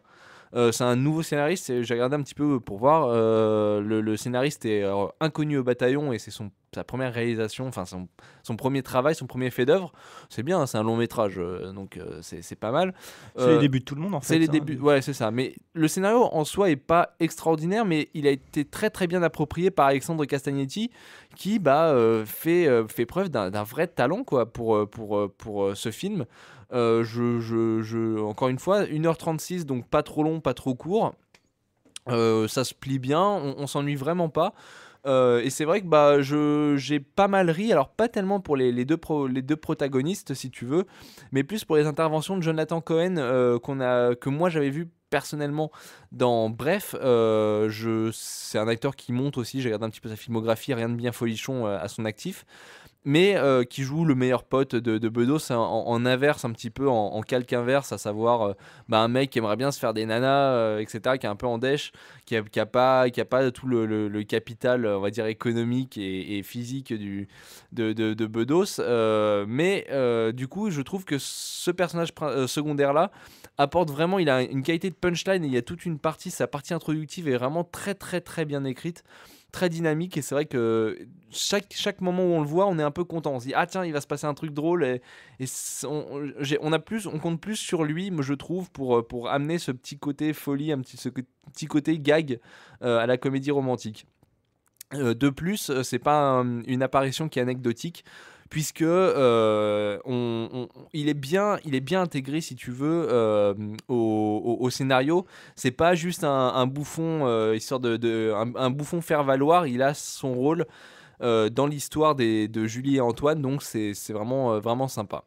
Euh, c'est un nouveau scénariste. J'ai regardé un petit peu pour voir. Euh, le, scénariste est euh, inconnu au bataillon et c'est son sa première réalisation, enfin son, son, premier travail, son premier fait d'œuvre. C'est bien, c'est un long métrage, donc c'est pas mal. c'est les débuts de tout le monde en fait. C'est les hein. débuts, ouais, c'est ça. Mais le scénario en soi est pas extraordinaire, mais il a été très très bien approprié par Alexandre Castagnetti, qui bah, fait, fait preuve d'un vrai talent quoi, pour, pour, pour, ce film. Euh, je, je, je, encore une fois, 1h36, donc pas trop long, pas trop court. Euh, ça se plie bien, on, s'ennuie vraiment pas. Euh, et c'est vrai que bah, je, j'ai pas mal ri, alors pas tellement pour les, les deux les deux protagonistes, si tu veux, mais plus pour les interventions de Jonathan Cohen qu'on a, que moi j'avais vu personnellement dans Bref. je, c'est un acteur qui monte aussi, j'ai regardé un petit peu sa filmographie, rien de bien folichon à son actif mais euh, qui joue le meilleur pote de, Bedos hein, en, inverse, un petit peu en, calque inverse, à savoir euh, bah, un mec qui aimerait bien se faire des nanas, euh, etc., qui est un peu en dèche, qui n'a qui a pas, tout le, capital, on va dire, économique et, physique du, de, de Bedos. mais du coup, je trouve que ce personnage secondaire-là apporte vraiment, il a une qualité de punchline, et il y a toute une partie, sa partie introductive est vraiment très très très bien écrite très dynamique et c'est vrai que chaque, chaque moment où on le voit, on est un peu content. On se dit ah tiens, il va se passer un truc drôle et, on, a plus, on compte plus sur lui, je trouve, pour, euh, pour amener ce petit côté folie, un petit, ce petit côté gag euh, à la comédie romantique. Euh, de plus, c'est pas une apparition qui est anecdotique puisque euh, il, est bien, il est bien intégré, si tu veux, euh, au, scénario. C'est pas juste un, bouffon, euh, histoire de, un, bouffon faire valoir. Il a son rôle dans l'histoire de Julie et Antoine, donc c'est vraiment, vraiment sympa.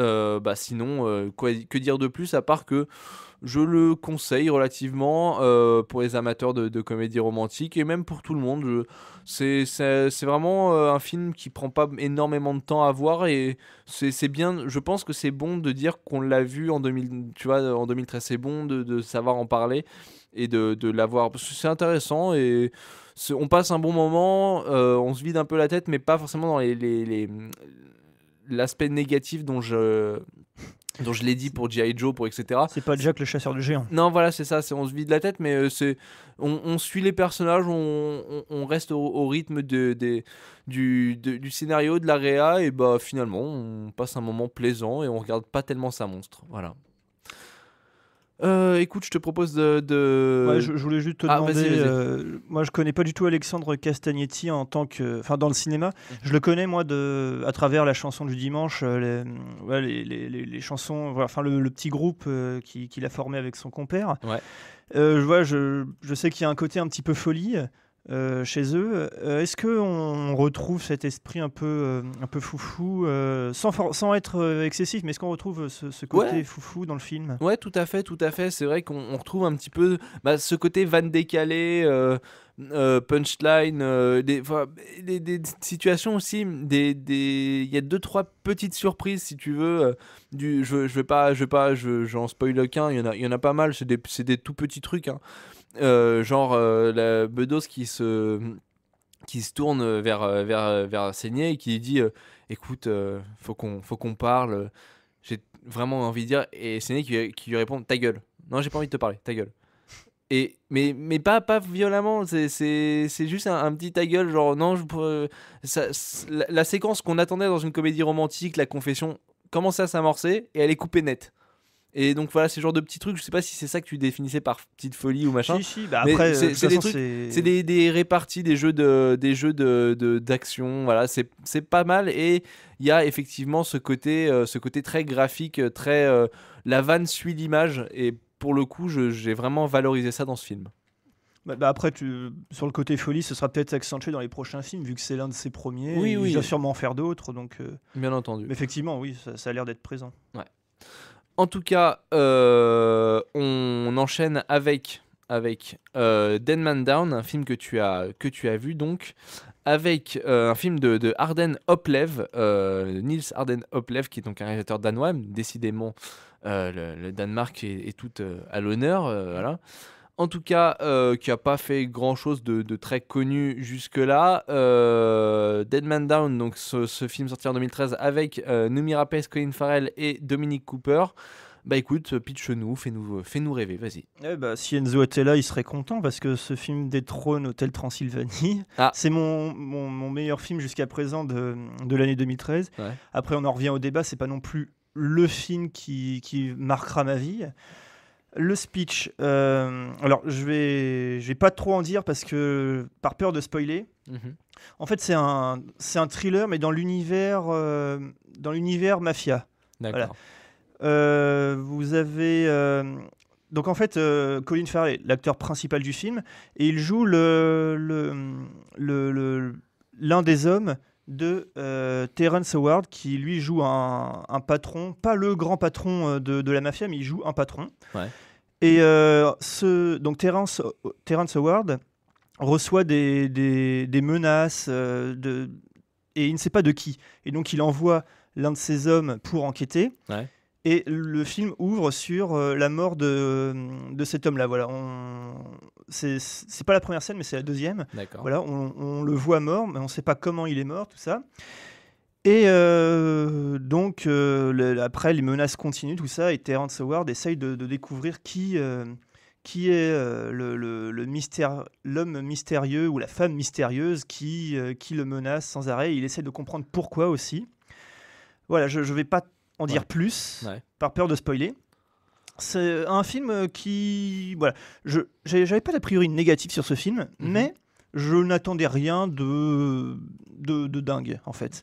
Euh, bah, sinon, euh, quoi, que dire de plus à part que je le conseille relativement euh, pour les amateurs de, comédie romantique et même pour tout le monde. C'est vraiment un film qui prend pas énormément de temps à voir et c'est bien. Je pense que c'est bon de dire qu'on l'a vu en 2000, tu vois, en 2013. C'est bon de, savoir en parler et de, de l'avoir parce que c'est intéressant et on passe un bon moment. on se vide un peu la tête, mais pas forcément dans les, les l'aspect négatif dont je dont je l'ai dit pour G.I. Joe, pour etc. C'est pas Jack le chasseur du géant. Non, voilà, c'est ça, on se vide la tête, mais euh, c'est on, suit les personnages, on, reste au, rythme de, du, scénario, de la réa, et bah finalement, on passe un moment plaisant et on regarde pas tellement sa monstre. Voilà. Euh, écoute, je te propose de. je, voulais juste te ah, demander. Euh, moi, je connais pas du tout Alexandre Castagnetti en tant que, enfin, dans le cinéma. Mhm. Je le connais moi de, à travers la chanson du dimanche, euh, les, chansons, enfin le, petit groupe qu'il qui a formé avec son compère. je vois, je, je sais qu'il y a un côté un petit peu folie. Euh, chez eux. Euh, est-ce qu'on retrouve cet esprit un peu, euh, un peu foufou, sans, être excessif, mais est-ce qu'on retrouve ce, côté foufou dans le film Ouais, tout à fait, tout à fait. C'est vrai qu'on retrouve un petit peu bah, ce côté van décalé. punchline, des, des, situations aussi. Il des, y a deux, trois petites surprises, si tu veux. du, je, je vais pas, je vais pas, j'en spoil aucun. Il y, en a, il y en a pas mal. C'est des, tout petits trucs. Hein. Euh, genre euh, la Bedos qui se qui se tourne vers euh, vers vers et qui lui dit écoute faut qu'on faut qu'on parle j'ai vraiment envie de dire et Seigné qui, lui répond ta gueule non j'ai pas envie de te parler ta gueule et, mais, mais pas, violemment, c'est juste un, petit ta gueule, genre non, je, la, séquence qu'on attendait dans une comédie romantique, la confession, commençait à s'amorcer et elle est coupée net. Et donc voilà, ces genre de petits trucs, je sais pas si c'est ça que tu définissais par petite folie ou machin. Si, si, bah, après, c'est, euh, des trucs, c'est des, réparties, des jeux de, des jeux de, d'action. Voilà, c'est, pas mal et il y a effectivement ce côté, euh, ce côté très graphique, euh, très la vanne suit l'image et pour le coup, j'ai vraiment valorisé ça dans ce film. Bah, bah, après, tu, sur le côté folie, ce sera peut-être accentué dans les prochains films, vu que c'est l'un de ses premiers. Oui, oui. Il va sûrement en faire d'autres, donc. Bien entendu. effectivement, oui, ça, ça a l'air d'être présent. Ouais. En tout cas, euh, on enchaîne avec avec euh, Denman Down, un film que tu as que tu as vu donc, avec euh, un film de, Arden Hoplev, euh, Niels Arden Hoplev, qui est donc un réalisateur danois. Décidément, le, Danemark est, tout à l'honneur, voilà en tout cas, euh, qui n'a pas fait grand-chose de, très connu jusque-là. Euh, Dead Man Down, donc ce, film sorti en 2013 avec euh, Rapace, Colin Farrell et Dominique Cooper. Bah écoute, pitch-nous, fais-nous fais -nous rêver, vas-y. Eh bah, si Enzo était là, il serait content parce que ce film des trônes, Hôtel Transylvanie. Ah. C'est mon, meilleur film jusqu'à présent de, l'année 2013. Après, on en revient au débat, c'est pas non plus le film qui marquera ma vie. Le speech. Euh, alors, je vais, je vais pas trop en dire parce que par peur de spoiler. Mhm. En fait, c'est un, c'est un thriller, mais dans l'univers, euh, dans l'univers mafia. D'accord. Euh, vous avez donc en fait Colin Farrell, l'acteur principal du film, et il joue le, l'un le, le, des hommes de Terence euh, Terrence Howard, qui lui joue un, patron, pas le grand patron euh, de, la mafia, mais il joue un patron. Ouais. Et euh, ce, donc Terence Howard reçoit des, menaces de, et il ne sait pas de qui. Et donc il envoie l'un de ses hommes pour enquêter. Ouais. Et le film ouvre sur euh, la mort de, cet homme-là. Voilà, on... c'est pas la première scène, mais c'est la deuxième. Voilà, on, le voit mort, mais on ne sait pas comment il est mort, tout ça. Et euh, donc euh, après, les menaces continuent, tout ça. Et Terrence Howard essaye de, découvrir qui qui est le, l'homme mystérieux ou la femme mystérieuse qui, qui le menace sans arrêt. Il essaie de comprendre pourquoi aussi. Voilà, je vais pas en dire plus, par peur de spoiler. C'est euh, un film euh, qui. Voilà. Je n'avais pas d'a priori négatif sur ce film, mhm. mais je n'attendais rien de, de, dingue, en fait.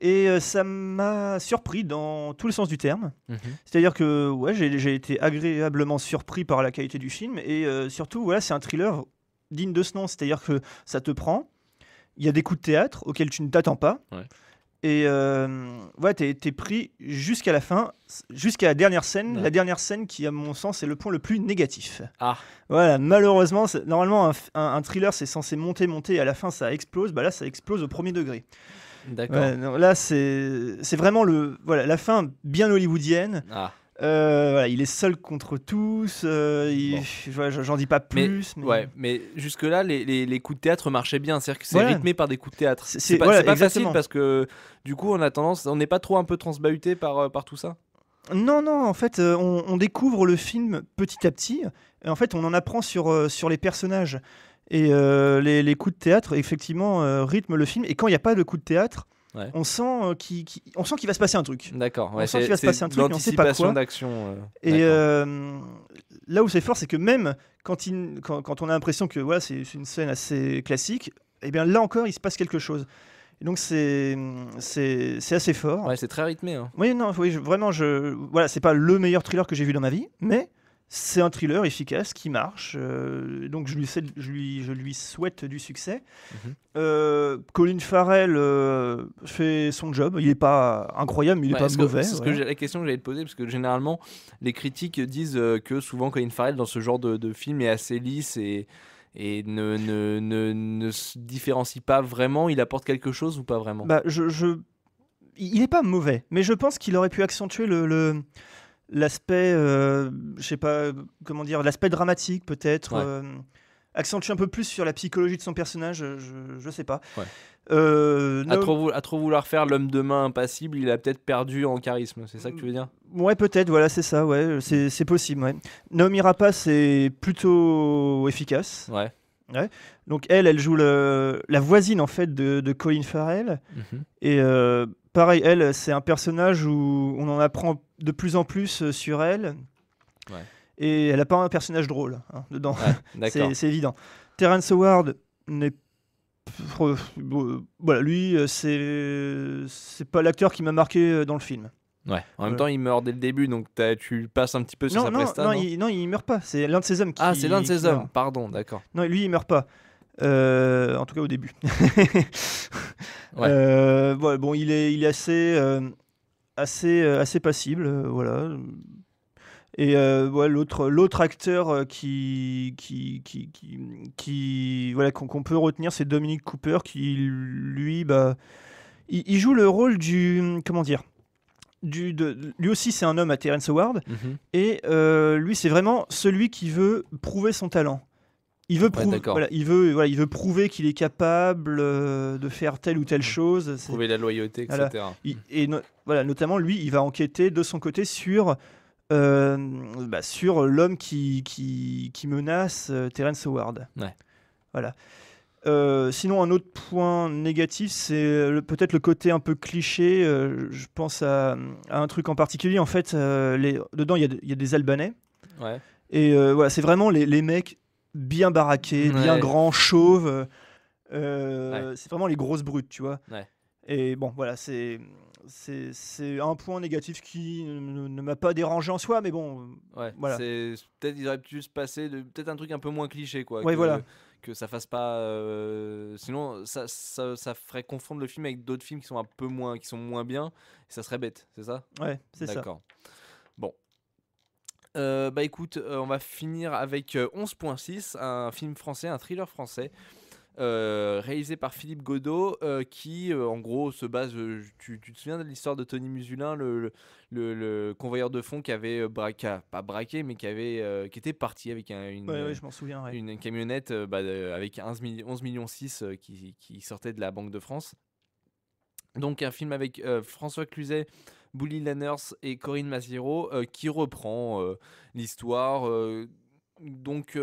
Et euh, ça m'a surpris dans tous les sens du terme. cest mhm. C'est-à-dire que ouais, j'ai, été agréablement surpris par la qualité du film. Et surtout, voilà, c'est un thriller digne de ce nom. C'est-à-dire que ça te prend. Il y a des coups de théâtre auxquels tu ne t'attends pas. Et euh, ouais, t'es, pris jusqu'à la fin, jusqu'à la dernière scène. La dernière scène qui, à mon sens, est le point le plus négatif. Ah. Voilà, malheureusement, normalement, un, thriller, c'est censé monter, monter, et à la fin, ça explose. Bah là, ça explose au premier degré. D'accord. là, c'est, c'est vraiment le, voilà, la fin bien hollywoodienne. Ah. Euh, il est seul contre tous. Euh, j'en dis pas plus. Mais, Ouais, mais jusque-là, les, coups de théâtre marchaient bien. C'est-à-dire que c'est rythmé par des coups de théâtre. C'est- pas, facile parce que du coup, on a tendance, on n'est pas trop un peu transbahuté par, euh, par tout ça. Non, non, en fait, on, découvre le film petit à petit. Et en fait, on en apprend sur, sur les personnages. Et les, coups de théâtre, effectivement, rythment le film. Et quand il n'y a pas de coups de théâtre, euh, on sent qu'il va se passer un truc. D'accord. on sent qu'il va se passer un truc, mais on sait pas quoi. d'action. Euh, et euh, là où c'est fort, c'est que même quand, il, quand, on a l'impression que voilà, c'est une scène assez classique, et eh bien là encore, il se passe quelque chose. donc c'est assez fort. c'est très rythmé. Hein. Oui, non, vraiment, je, voilà, c'est pas le meilleur thriller que j'ai vu dans ma vie, mais c'est un thriller efficace qui marche. Euh, donc je lui, je, lui, je lui, souhaite du succès. Mhm. Euh, Colin Farrell euh, fait son job. Il n'est pas incroyable, mais il n'est pas mauvais. C'est la question que j'allais te poser, parce que généralement, les critiques disent que souvent Colin Farrell, dans ce genre de, film, est assez lisse et, et ne, se différencie pas vraiment. Il apporte quelque chose ou pas vraiment bah, je, Il n'est pas mauvais, mais je pense qu'il aurait pu accentuer le l'aspect, euh, je sais pas comment dire, l'aspect dramatique peut-être. Euh, accentue un peu plus sur la psychologie de son personnage, je, ne sais pas. Euh, à, trop vouloir, faire l'homme de main impassible, il a peut-être perdu en charisme, c'est ça que tu veux dire mm, Ouais, peut-être, voilà, c'est ça, ouais, c'est possible. Ouais. Naomi Rapace est plutôt efficace. Ouais. ouais. Donc elle, elle joue le, la voisine en fait de, Colin Farrell. Mm-hmm pareil, elle, c'est un personnage où on en apprend de plus en plus euh, sur elle. Et elle n'a pas un personnage drôle hein, dedans. c'est évident. Terrence Howard n'est euh, voilà, lui, euh, c'est c'est pas l'acteur qui m'a marqué dans le film. Ouais. En même temps, il meurt dès le début, donc tu passes un petit peu sur non, sa non, il, non, meurt pas. C'est l'un de ses hommes ah, qui. Ah, c'est l'un de ses hommes. Pardon, d'accord. Non, lui, il meurt pas. Euh, en tout cas au début. Euh, bon, il est, il est assez, euh, assez, assez passible, voilà. Et l'autre, l'autre acteur qui, qui, qui, voilà, qu'on, peut retenir, c'est Dominique Cooper, qui lui, bah, il, joue le rôle du, comment dire, du, de, lui aussi c'est un homme à Terence Howard, mhm. et lui c'est vraiment celui qui veut prouver son talent. Il veut, prouver, il, veut, voilà, il veut prouver qu'il est capable euh, de faire telle ou telle chose. Prouver la loyauté, etc. et voilà, notamment, lui, il va enquêter de son côté sur, euh, bah, sur l'homme qui, qui, menace euh, Terence Howard. Voilà. sinon, un autre point négatif, c'est peut-être le côté un peu cliché. je pense à, un truc en particulier. En fait, dedans, il y, y, a des Albanais. Et voilà, c'est vraiment les mecs bien baraqué, bien grand, chauve. Euh, c'est vraiment les grosses brutes, tu vois. Et bon, voilà, c'est c'est un point négatif qui ne, m'a pas dérangé en soi, mais bon. Euh, ouais, voilà. Peut-être ils auraient pu se passer peut-être un truc un peu moins cliché, quoi. Oui, que, voilà. Que ça fasse pas. Euh, sinon, ça, ferait confondre le film avec d'autres films qui sont un peu moins, qui sont moins bien. Et ça serait bête, c'est ça. Ouais, c'est ça. D'accord. Euh, bah écoute, euh, on va finir avec 11.6, euh, un film français, un thriller français. réalisé par Philippe Godot, qui en gros se base. Tu, te souviens de l'histoire de Tony Musulin, le, convoyeur de fond qui avait braqué, pas braqué, mais qui, avait, qui était parti avec une, camionnette bah, avec 11.6 millions 11 qui, qui, sortait de la Banque de France. Donc un film avec François Cluzet, Bully Lanners et Corinne Maziro euh, qui reprend euh, l'histoire. Euh, donc,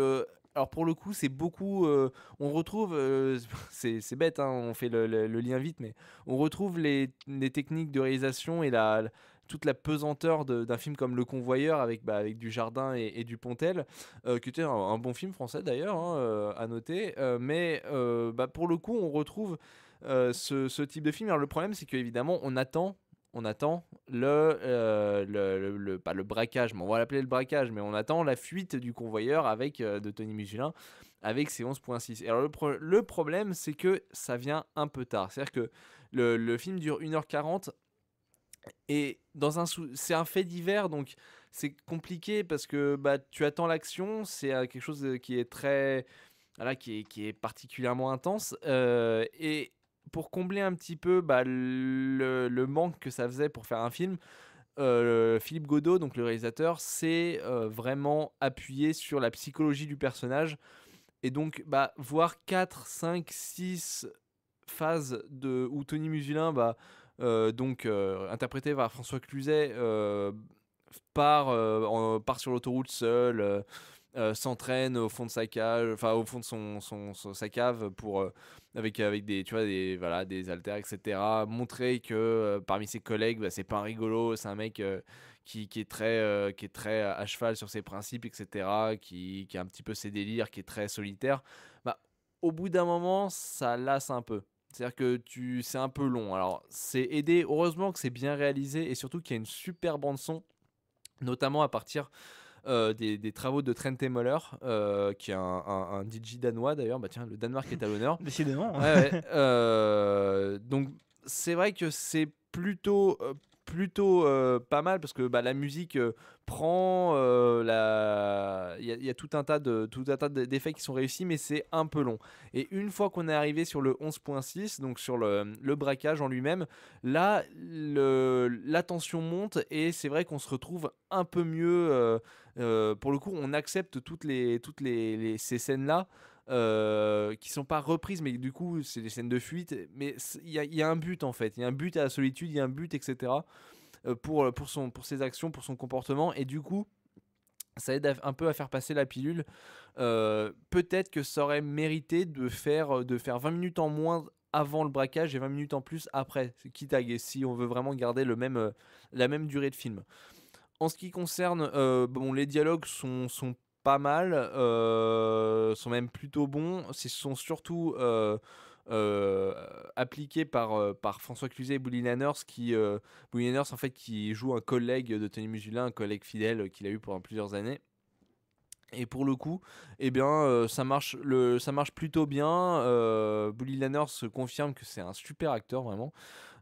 alors pour le coup, c'est beaucoup. on retrouve, c'est bête, hein, on fait le, lien vite, mais on retrouve les, techniques de réalisation et la, toute la pesanteur d'un film comme Le Convoyeur avec, bah, avec du Jardin et, du Pontel, qui était un, bon film français d'ailleurs, hein, à noter. mais bah, pour le coup, on retrouve ce, ce type de film. Alors le problème, c'est qu'évidemment, on attend on attend euh, le, le, pas le braquage, mais on va l'appeler le braquage, mais on attend la fuite du convoyeur avec, euh, de Tony Musulin avec ses 11.6. Alors le, problème, c'est que ça vient un peu tard. C'est-à-dire que le, film dure 1h40 et c'est un fait divers, donc c'est compliqué parce que bah, tu attends l'action, c'est euh, quelque chose qui est très... qui, est, particulièrement intense. et pour combler un petit peu bah, le, manque que ça faisait pour faire un film, euh, Philippe Godot, donc le réalisateur, s'est euh, vraiment appuyé sur la psychologie du personnage. Et donc, bah, voir 4, 5, 6 phases de, où Tony Musulin, bah, euh, donc, interprété par François Cluzet, part, sur l'autoroute seul. s'entraîne au fond de sa cave, enfin au fond de sa cave pour avec, euh, avec des, tu vois, des, voilà, des alters, etc. Montrer que euh, parmi ses collègues, bah, c'est pas un rigolo, c'est un mec euh, qui, qui, est très, qui est très à cheval sur ses principes, etc., qui, qui a un petit peu ses délires, qui est très solitaire. Bah, au bout d'un moment, ça lasse un peu. C'est-à-dire que tu, c'est un peu long. Alors, c'est aidé. Heureusement que c'est bien réalisé et surtout qu'il y a une super bande son, notamment à partir euh, des, travaux de Trent Moller, euh, qui est un, DJ danois d'ailleurs. Bah tiens, le Danemark est à l'honneur. Décidément. Hein. Euh, donc c'est vrai que c'est plutôt plutôt pas mal parce que bah, la musique prend la il y, y, a tout un tas de tout tas d'effets qui sont réussis mais c'est un peu long et une fois qu'on est arrivé sur le 11.6 donc sur le, le braquage en lui-même là le, la tension monte et c'est vrai qu'on se retrouve un peu mieux euh, pour le coup, on accepte toutes, les, toutes ces scènes-là qui euh, qui sont pas reprises, mais du coup, c'est des scènes de fuite. Mais il y a, un but en fait. Il y a un but à la solitude, il y a un but, etc. Euh, pour, pour, son, pour ses actions, pour son comportement. Et du coup, ça aide un peu à faire passer la pilule. Peut-être que ça aurait mérité de faire, de faire 20 minutes en moins avant le braquage et 20 minutes en plus après, quitte à si on veut vraiment garder le même, la même durée de film. En ce qui concerne, euh, bon, les dialogues sont, sont pas mal, euh, sont même plutôt bons. Ils sont surtout euh, appliqués par, par François Cluzet et Bully Lanners, qui, Bully en fait, qui joue un collègue de Tony Musulin, un collègue fidèle qu'il a eu pendant plusieurs années. Et pour le coup, eh bien, ça, marche, le, ça marche plutôt bien. Euh, Bully Lanners confirme que c'est un super acteur, vraiment.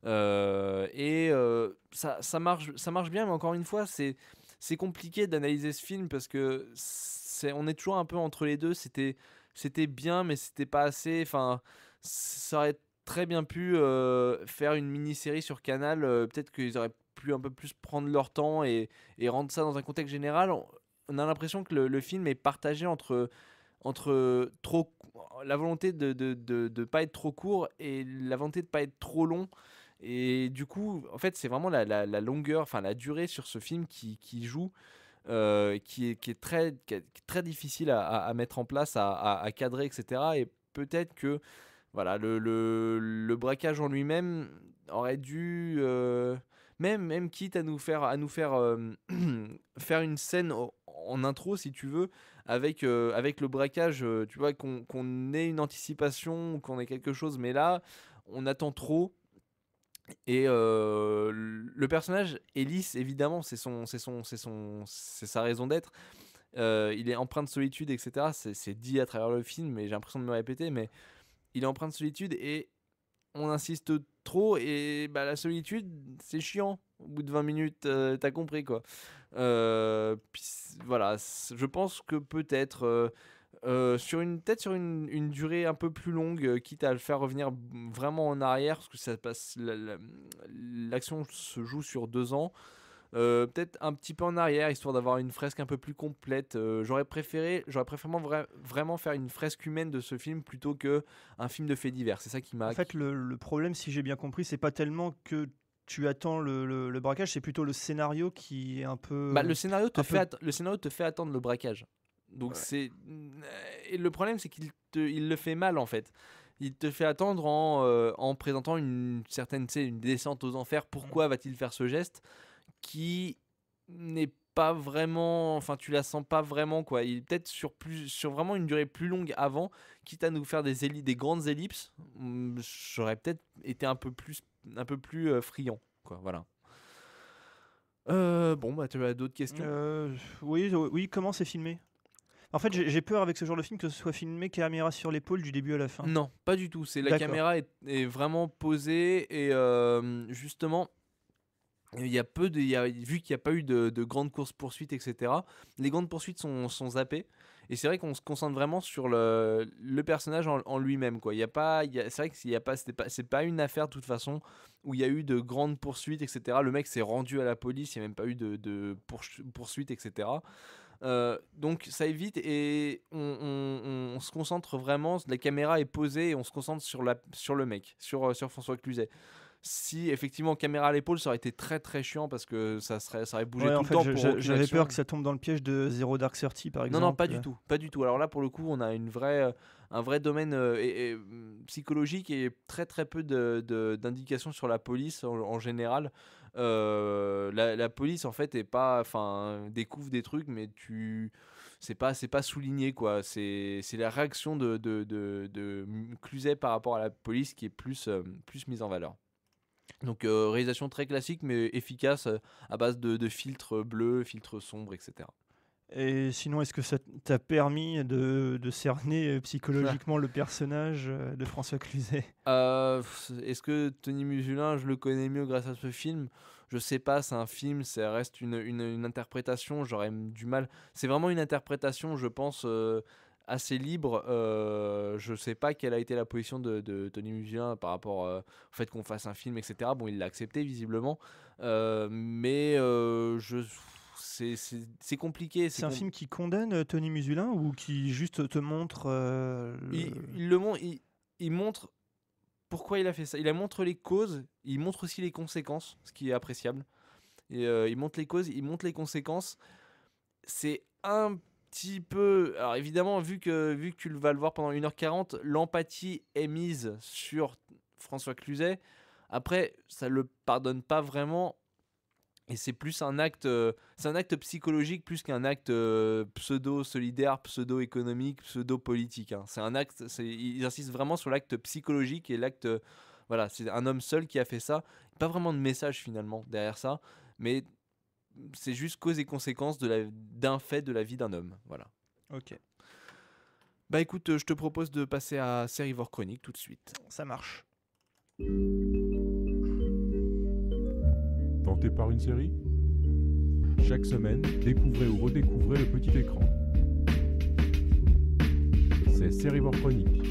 Euh, et euh, ça, ça, marche, ça marche bien, mais encore une fois, c'est c'est compliqué d'analyser ce film parce que c'est on est toujours un peu entre les deux c'était c'était bien mais c'était pas assez enfin ça aurait très bien pu euh, faire une mini-série sur Canal peut-être qu'ils auraient pu un peu plus prendre leur temps et, et rendre ça dans un contexte général on, a l'impression que le, film est partagé entre entre trop la volonté de ne pas être trop court et la volonté de pas être trop long et du coup, en fait, c'est vraiment la, longueur, enfin la durée sur ce film qui, joue. Euh, qui, est, qui, est, très, très difficile à, mettre en place, à, cadrer, etc. Et peut-être que voilà, le, le, braquage en lui-même aurait dû, euh, même, même quitte à nous faire, à nous faire, euh, faire une scène en intro, si tu veux, avec, avec le braquage, tu vois, qu'on ait une anticipation, qu'on ait quelque chose, mais là, on attend trop. Et le personnage, Ellis, évidemment, c'est son, c'est son, c'est son, c'est sa raison d'être. il est empreint de solitude, etc. C'est, dit à travers le film, mais j'ai l'impression de me répéter, mais il est empreint de solitude et on insiste trop. Et bah, la solitude, c'est chiant. Au bout de 20 minutes, t'as compris quoi. voilà, je pense que peut-être euh, sur une peut-être sur une, durée un peu plus longue, euh, quitte à le faire revenir vraiment en arrière, parce que ça passe l'action se joue sur deux ans. Euh, peut-être un petit peu en arrière, histoire d'avoir une fresque un peu plus complète. j'aurais préféré, j'aurais préféré vraiment faire une fresque humaine de ce film plutôt que un film de faits divers. C'est ça qui m'a. En fait, le, problème, si j'ai bien compris, c'est pas tellement que tu attends le, braquage, c'est plutôt le scénario qui est un peu. Bah, le, scénario te fait peu... le scénario te fait attendre le braquage. Donc c'est et le problème c'est qu'il il le fait mal en fait. Il te fait attendre en, euh, présentant une certaine une descente aux enfers. Pourquoi mm. va-t-il faire ce geste qui n'est pas vraiment enfin tu la sens pas vraiment quoi. Il peut-être sur plus sur vraiment une durée plus longue avant quitte à nous faire des des grandes ellipses, j'aurais mm, peut-être été un peu plus un peu plus euh, friand quoi, voilà. Euh, bon, bah, tu as d'autres questions oui, oui, comment c'est filmé en fait, j'ai peur avec ce genre de film que ce soit filmé caméra sur l'épaule du début à la fin. Non, pas du tout. C'est la caméra est, vraiment posée et euh, justement. Il y a peu de, vu qu'il n'y a pas eu de, grandes courses poursuites, etc. Les grandes poursuites sont, sont zappées. Et c'est vrai qu'on se concentre vraiment sur le, personnage en, lui-même. Quoi. Il y a pas, c'est vrai que c'est, a pas, c'est, pas, une affaire de toute façon où il y a eu de grandes poursuites, etc. Le mec s'est rendu à la police, il n'y a même pas eu de, poursuites, etc. Euh, donc ça évite et on, se concentre vraiment, la caméra est posée et on se concentre sur, la, sur le mec, sur, euh, sur François Cluzet. Si effectivement caméra à l'épaule, ça aurait été très très chiant parce que ça serait ça aurait bougé tout le temps. J'avais peur que ça tombe dans le piège de Zero Dark Thirty par exemple. Non non pas du tout, pas du tout. Alors là pour le coup on a une vraie euh, un vrai domaine euh, mm, psychologique et très très peu d'indications de, d'indications sur la police en, général. Euh, la, police en fait est pas, enfin découvre des trucs, mais tu c'est pas c'est pas souligné quoi. C'est la réaction de, de, de par rapport à la police qui est plus euh, plus mise en valeur. Donc réalisation très classique mais efficace à base de, filtres bleus, filtres sombres, etc. Et sinon, est-ce que ça t'a permis de, cerner euh, psychologiquement le personnage euh, de François Cluzet euh, Est-ce que Tony Musulin, je le connais mieux grâce à ce film Je sais pas, c'est un film, ça reste une, une, interprétation, j'aurais du mal. C'est vraiment une interprétation, je pense. assez libre. Euh, je sais pas quelle a été la position de, Tony Musulin par rapport au fait qu'on fasse un film, etc. Bon, il l'a accepté visiblement, mais je c'est compliqué. C'est un film qui condamne euh, Tony Musulin ou qui juste te montre. Euh, il, montre pourquoi il a fait ça. Il montre les causes, il montre aussi les conséquences, ce qui est appréciable. Et, euh, il montre les causes, il montre les conséquences. C'est un petit peu. Alors évidemment, vu que, vu que tu vas le voir pendant 1h40, l'empathie est mise sur François Cluzet. Après, ça le pardonne pas vraiment et c'est plus un acte, euh, c'est un acte psychologique plus qu'un acte euh, pseudo solidaire, pseudo économique, pseudo politique. Hein. C'est un acte, ils insistent vraiment sur l'acte psychologique et l'acte, euh, voilà, c'est un homme seul qui a fait ça. Pas vraiment de message finalement derrière ça, mais c'est juste cause et conséquence d'un fait de la vie d'un homme. Voilà. Ok. Bah écoute, je te propose de passer à Serivor Chronique tout de suite. Ça marche par une série Chaque semaine, découvrez ou redécouvrez le petit écran. C'est Série Chronique.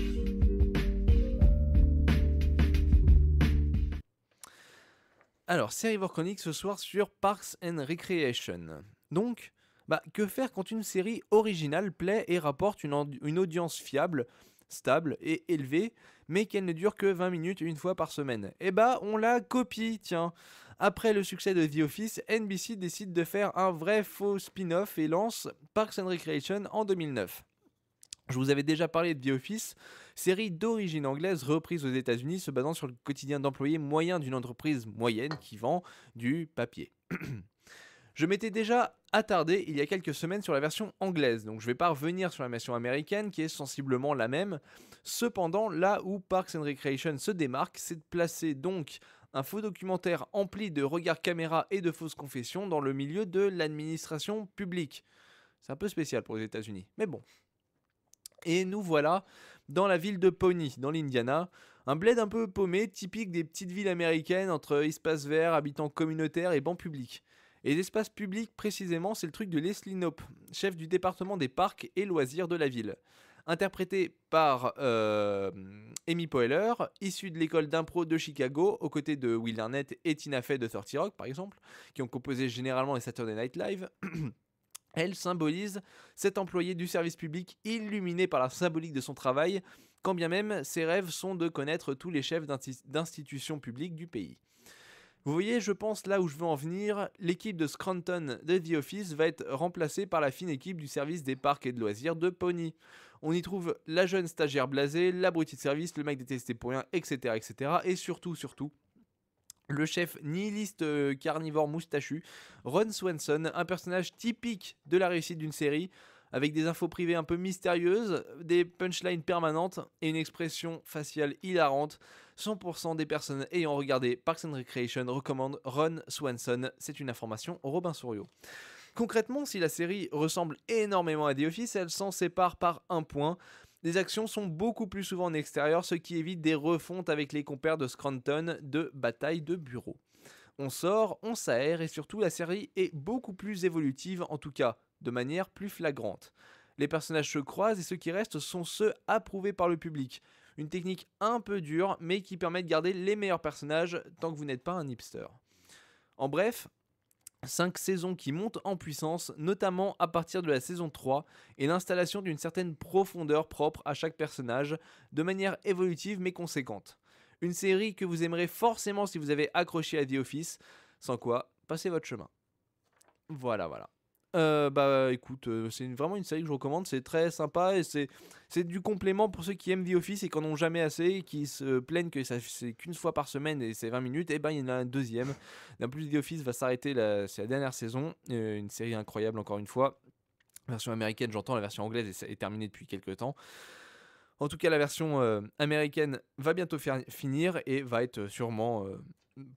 Alors, Série Chronique ce soir sur Parks and Recreation. Donc, bah, que faire quand une série originale plaît et rapporte une audience fiable stable et élevée, mais qu'elle ne dure que 20 minutes une fois par semaine. Et eh bah, ben, on la copie, tiens. Après le succès de The Office, NBC décide de faire un vrai faux spin-off et lance Parks and Recreation en 2009. Je vous avais déjà parlé de The Office, série d'origine anglaise reprise aux États-Unis se basant sur le quotidien d'employés moyen d'une entreprise moyenne qui vend du papier. Je m'étais déjà attardé il y a quelques semaines sur la version anglaise, donc je ne vais pas revenir sur la version américaine qui est sensiblement la même. Cependant, là où Parks and Recreation se démarque, c'est de placer donc un faux documentaire empli de regards caméra et de fausses confessions dans le milieu de l'administration publique. C'est un peu spécial pour les États-Unis, mais bon. Et nous voilà dans la ville de Pawnee, dans l'Indiana, un bled un peu paumé, typique des petites villes américaines entre espace verts, habitants communautaires et bancs publics. Et l'espace public, précisément, c'est le truc de Leslie Nope, chef du département des parcs et loisirs de la ville. Interprété par euh, Amy Poehler, issue de l'école d'impro de Chicago, aux côtés de Will Arnett et Tina Fey de 30 Rock, par exemple, qui ont composé généralement les Saturday Night Live. Elle symbolise cet employé du service public illuminé par la symbolique de son travail, quand bien même ses rêves sont de connaître tous les chefs d'institutions publiques du pays. Vous voyez, je pense là où je veux en venir, l'équipe de Scranton de The Office va être remplacée par la fine équipe du service des parcs et de loisirs de Pony. On y trouve la jeune stagiaire blasée, l'abruti de service, le mec détesté pour rien, etc. etc. et surtout, surtout, le chef nihiliste euh, carnivore moustachu, Ron Swanson, un personnage typique de la réussite d'une série, avec des infos privées un peu mystérieuses, des punchlines permanentes et une expression faciale hilarante. 100% des personnes ayant regardé Parks and Recreation recommandent Ron Swanson. C'est une information Robin Souriau. Concrètement, si la série ressemble énormément à The Office, elle s'en sépare par un point. Les actions sont beaucoup plus souvent en extérieur, ce qui évite des refontes avec les compères de Scranton de bataille de bureau. On sort, on s'aère et surtout la série est beaucoup plus évolutive, en tout cas de manière plus flagrante. Les personnages se croisent et ceux qui restent sont ceux approuvés par le public. Une technique un peu dure, mais qui permet de garder les meilleurs personnages tant que vous n'êtes pas un hipster. En bref, 5 saisons qui montent en puissance, notamment à partir de la saison 3, et l'installation d'une certaine profondeur propre à chaque personnage, de manière évolutive mais conséquente. Une série que vous aimerez forcément si vous avez accroché à The Office, sans quoi, passez votre chemin. Voilà, voilà. Euh, bah écoute, euh, c'est vraiment une série que je recommande, c'est très sympa et c'est du complément pour ceux qui aiment The Office et qui n'en ont jamais assez, et qui se plaignent que c'est qu'une fois par semaine et c'est 20 minutes, et eh ben il y en a un deuxième. D'un plus, The Office va s'arrêter, c'est la dernière saison, euh, une série incroyable encore une fois. version américaine, j'entends, la version anglaise est, terminée depuis quelques temps. En tout cas, la version américaine va bientôt finir et va être sûrement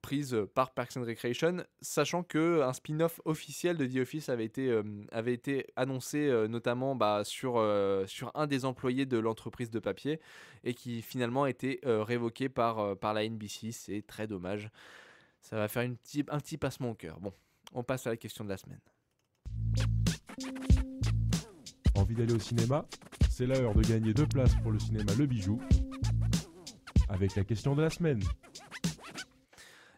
prise euh, par Parks and Recreation, sachant que un spin-off officiel de The Office avait été, euh, avait été annoncé euh, notamment bah, sur, sur un des employés de l'entreprise de papier et qui finalement a été révoqué par, par la NBC. C'est très dommage. Ça va faire une un petit passement au cœur. Bon, on passe à la question de la semaine. Envie d'aller au cinéma C'est l'heure de gagner deux places pour le cinéma Le Bijou avec la question de la semaine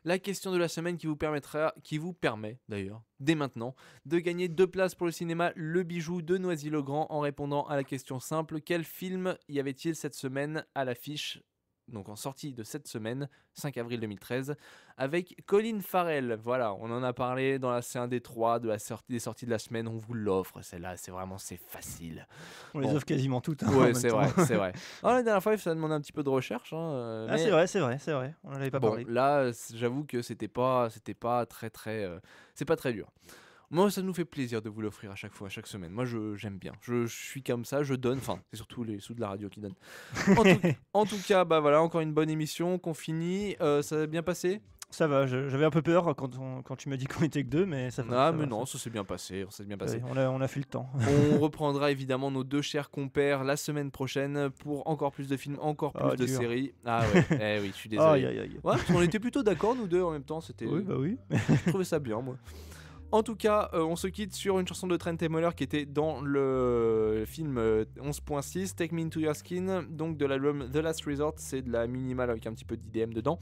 la question de la semaine qui vous permettra, qui vous permet d'ailleurs, dès maintenant, de gagner deux places pour le cinéma Le Bijou de Noisy-le-Grand en répondant à la question simple quel film y avait-il cette semaine à l'affiche donc en sortie de cette semaine, 5 avril 2013, avec Colin Farrell. Voilà, on en a parlé dans la C1 des 3 de la sortie, des sorties de la semaine, on vous l'offre, celle-là, c'est vraiment, c'est facile. On les offre quasiment toutes. Hein, c'est vrai, c'est ah, vrai. la dernière fois, ça demandé un petit peu de recherche. Hein, euh, ah, c'est vrai, c'est vrai, c'est vrai, on n'en pas bon, parlé. Là, j'avoue que c'était pas, c'était pas très, très, euh, c'est pas très dur. Moi, ça nous fait plaisir de vous l'offrir à chaque fois, à chaque semaine. Moi, j'aime bien. Je, suis comme ça, je donne. Enfin, c'est surtout les sous de la radio qui donnent. En tout, cas, bah voilà, encore une bonne émission qu'on finit. ça a bien passé ça va, j'avais un peu peur quand, quand tu m'as dit qu'on était que deux, mais ça va. Ah, mais non, ça s'est bien passé. Ça bien passé. on, a, on a fait le temps. on reprendra évidemment nos deux chers compères la semaine prochaine pour encore plus de films, encore plus ah, de séries. Ah ouais, eh oui, je suis désolé. on était plutôt d'accord, nous deux, en même temps. C'était... Oui, bah oui. je trouvais ça bien, moi. En tout cas, euh, on se quitte sur une chanson de Trent Moller qui était dans le film 11.6, euh, Take Me Into Your Skin, donc de l'album The Last Resort, c'est de la minimale avec un petit peu d'IDM dedans.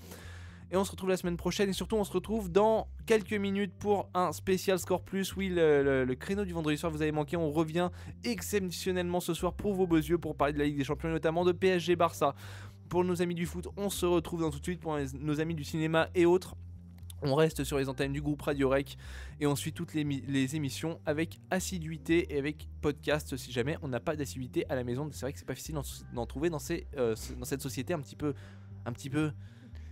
Et on se retrouve la semaine prochaine et surtout on se retrouve dans quelques minutes pour un spécial Score Plus. Oui, le, le créneau du vendredi soir vous avez manqué, on revient exceptionnellement ce soir pour vos beaux yeux pour parler de la Ligue des Champions, notamment de PSG Barça. Pour nos amis du foot, on se retrouve dans tout de suite pour nos amis du cinéma et autres. On reste sur les antennes du groupe Radio Rec et on suit toutes les, émissions avec assiduité et avec podcast si jamais on n'a pas d'assiduité à la maison. C'est vrai que c'est pas facile d'en trouver dans, euh, dans cette société un petit peu, un petit peu,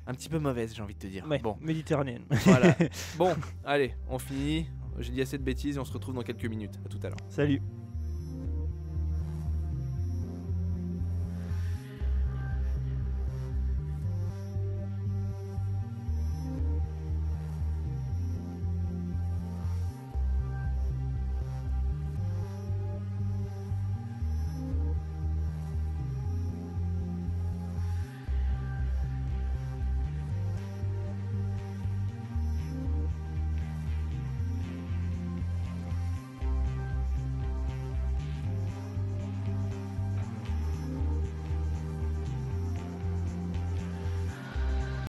un petit peu mauvaise, j'ai envie de te dire. bon. Méditerranéenne. Voilà. bon, allez, on finit. J'ai dit assez de bêtises et on se retrouve dans quelques minutes. À tout à l'heure. Salut.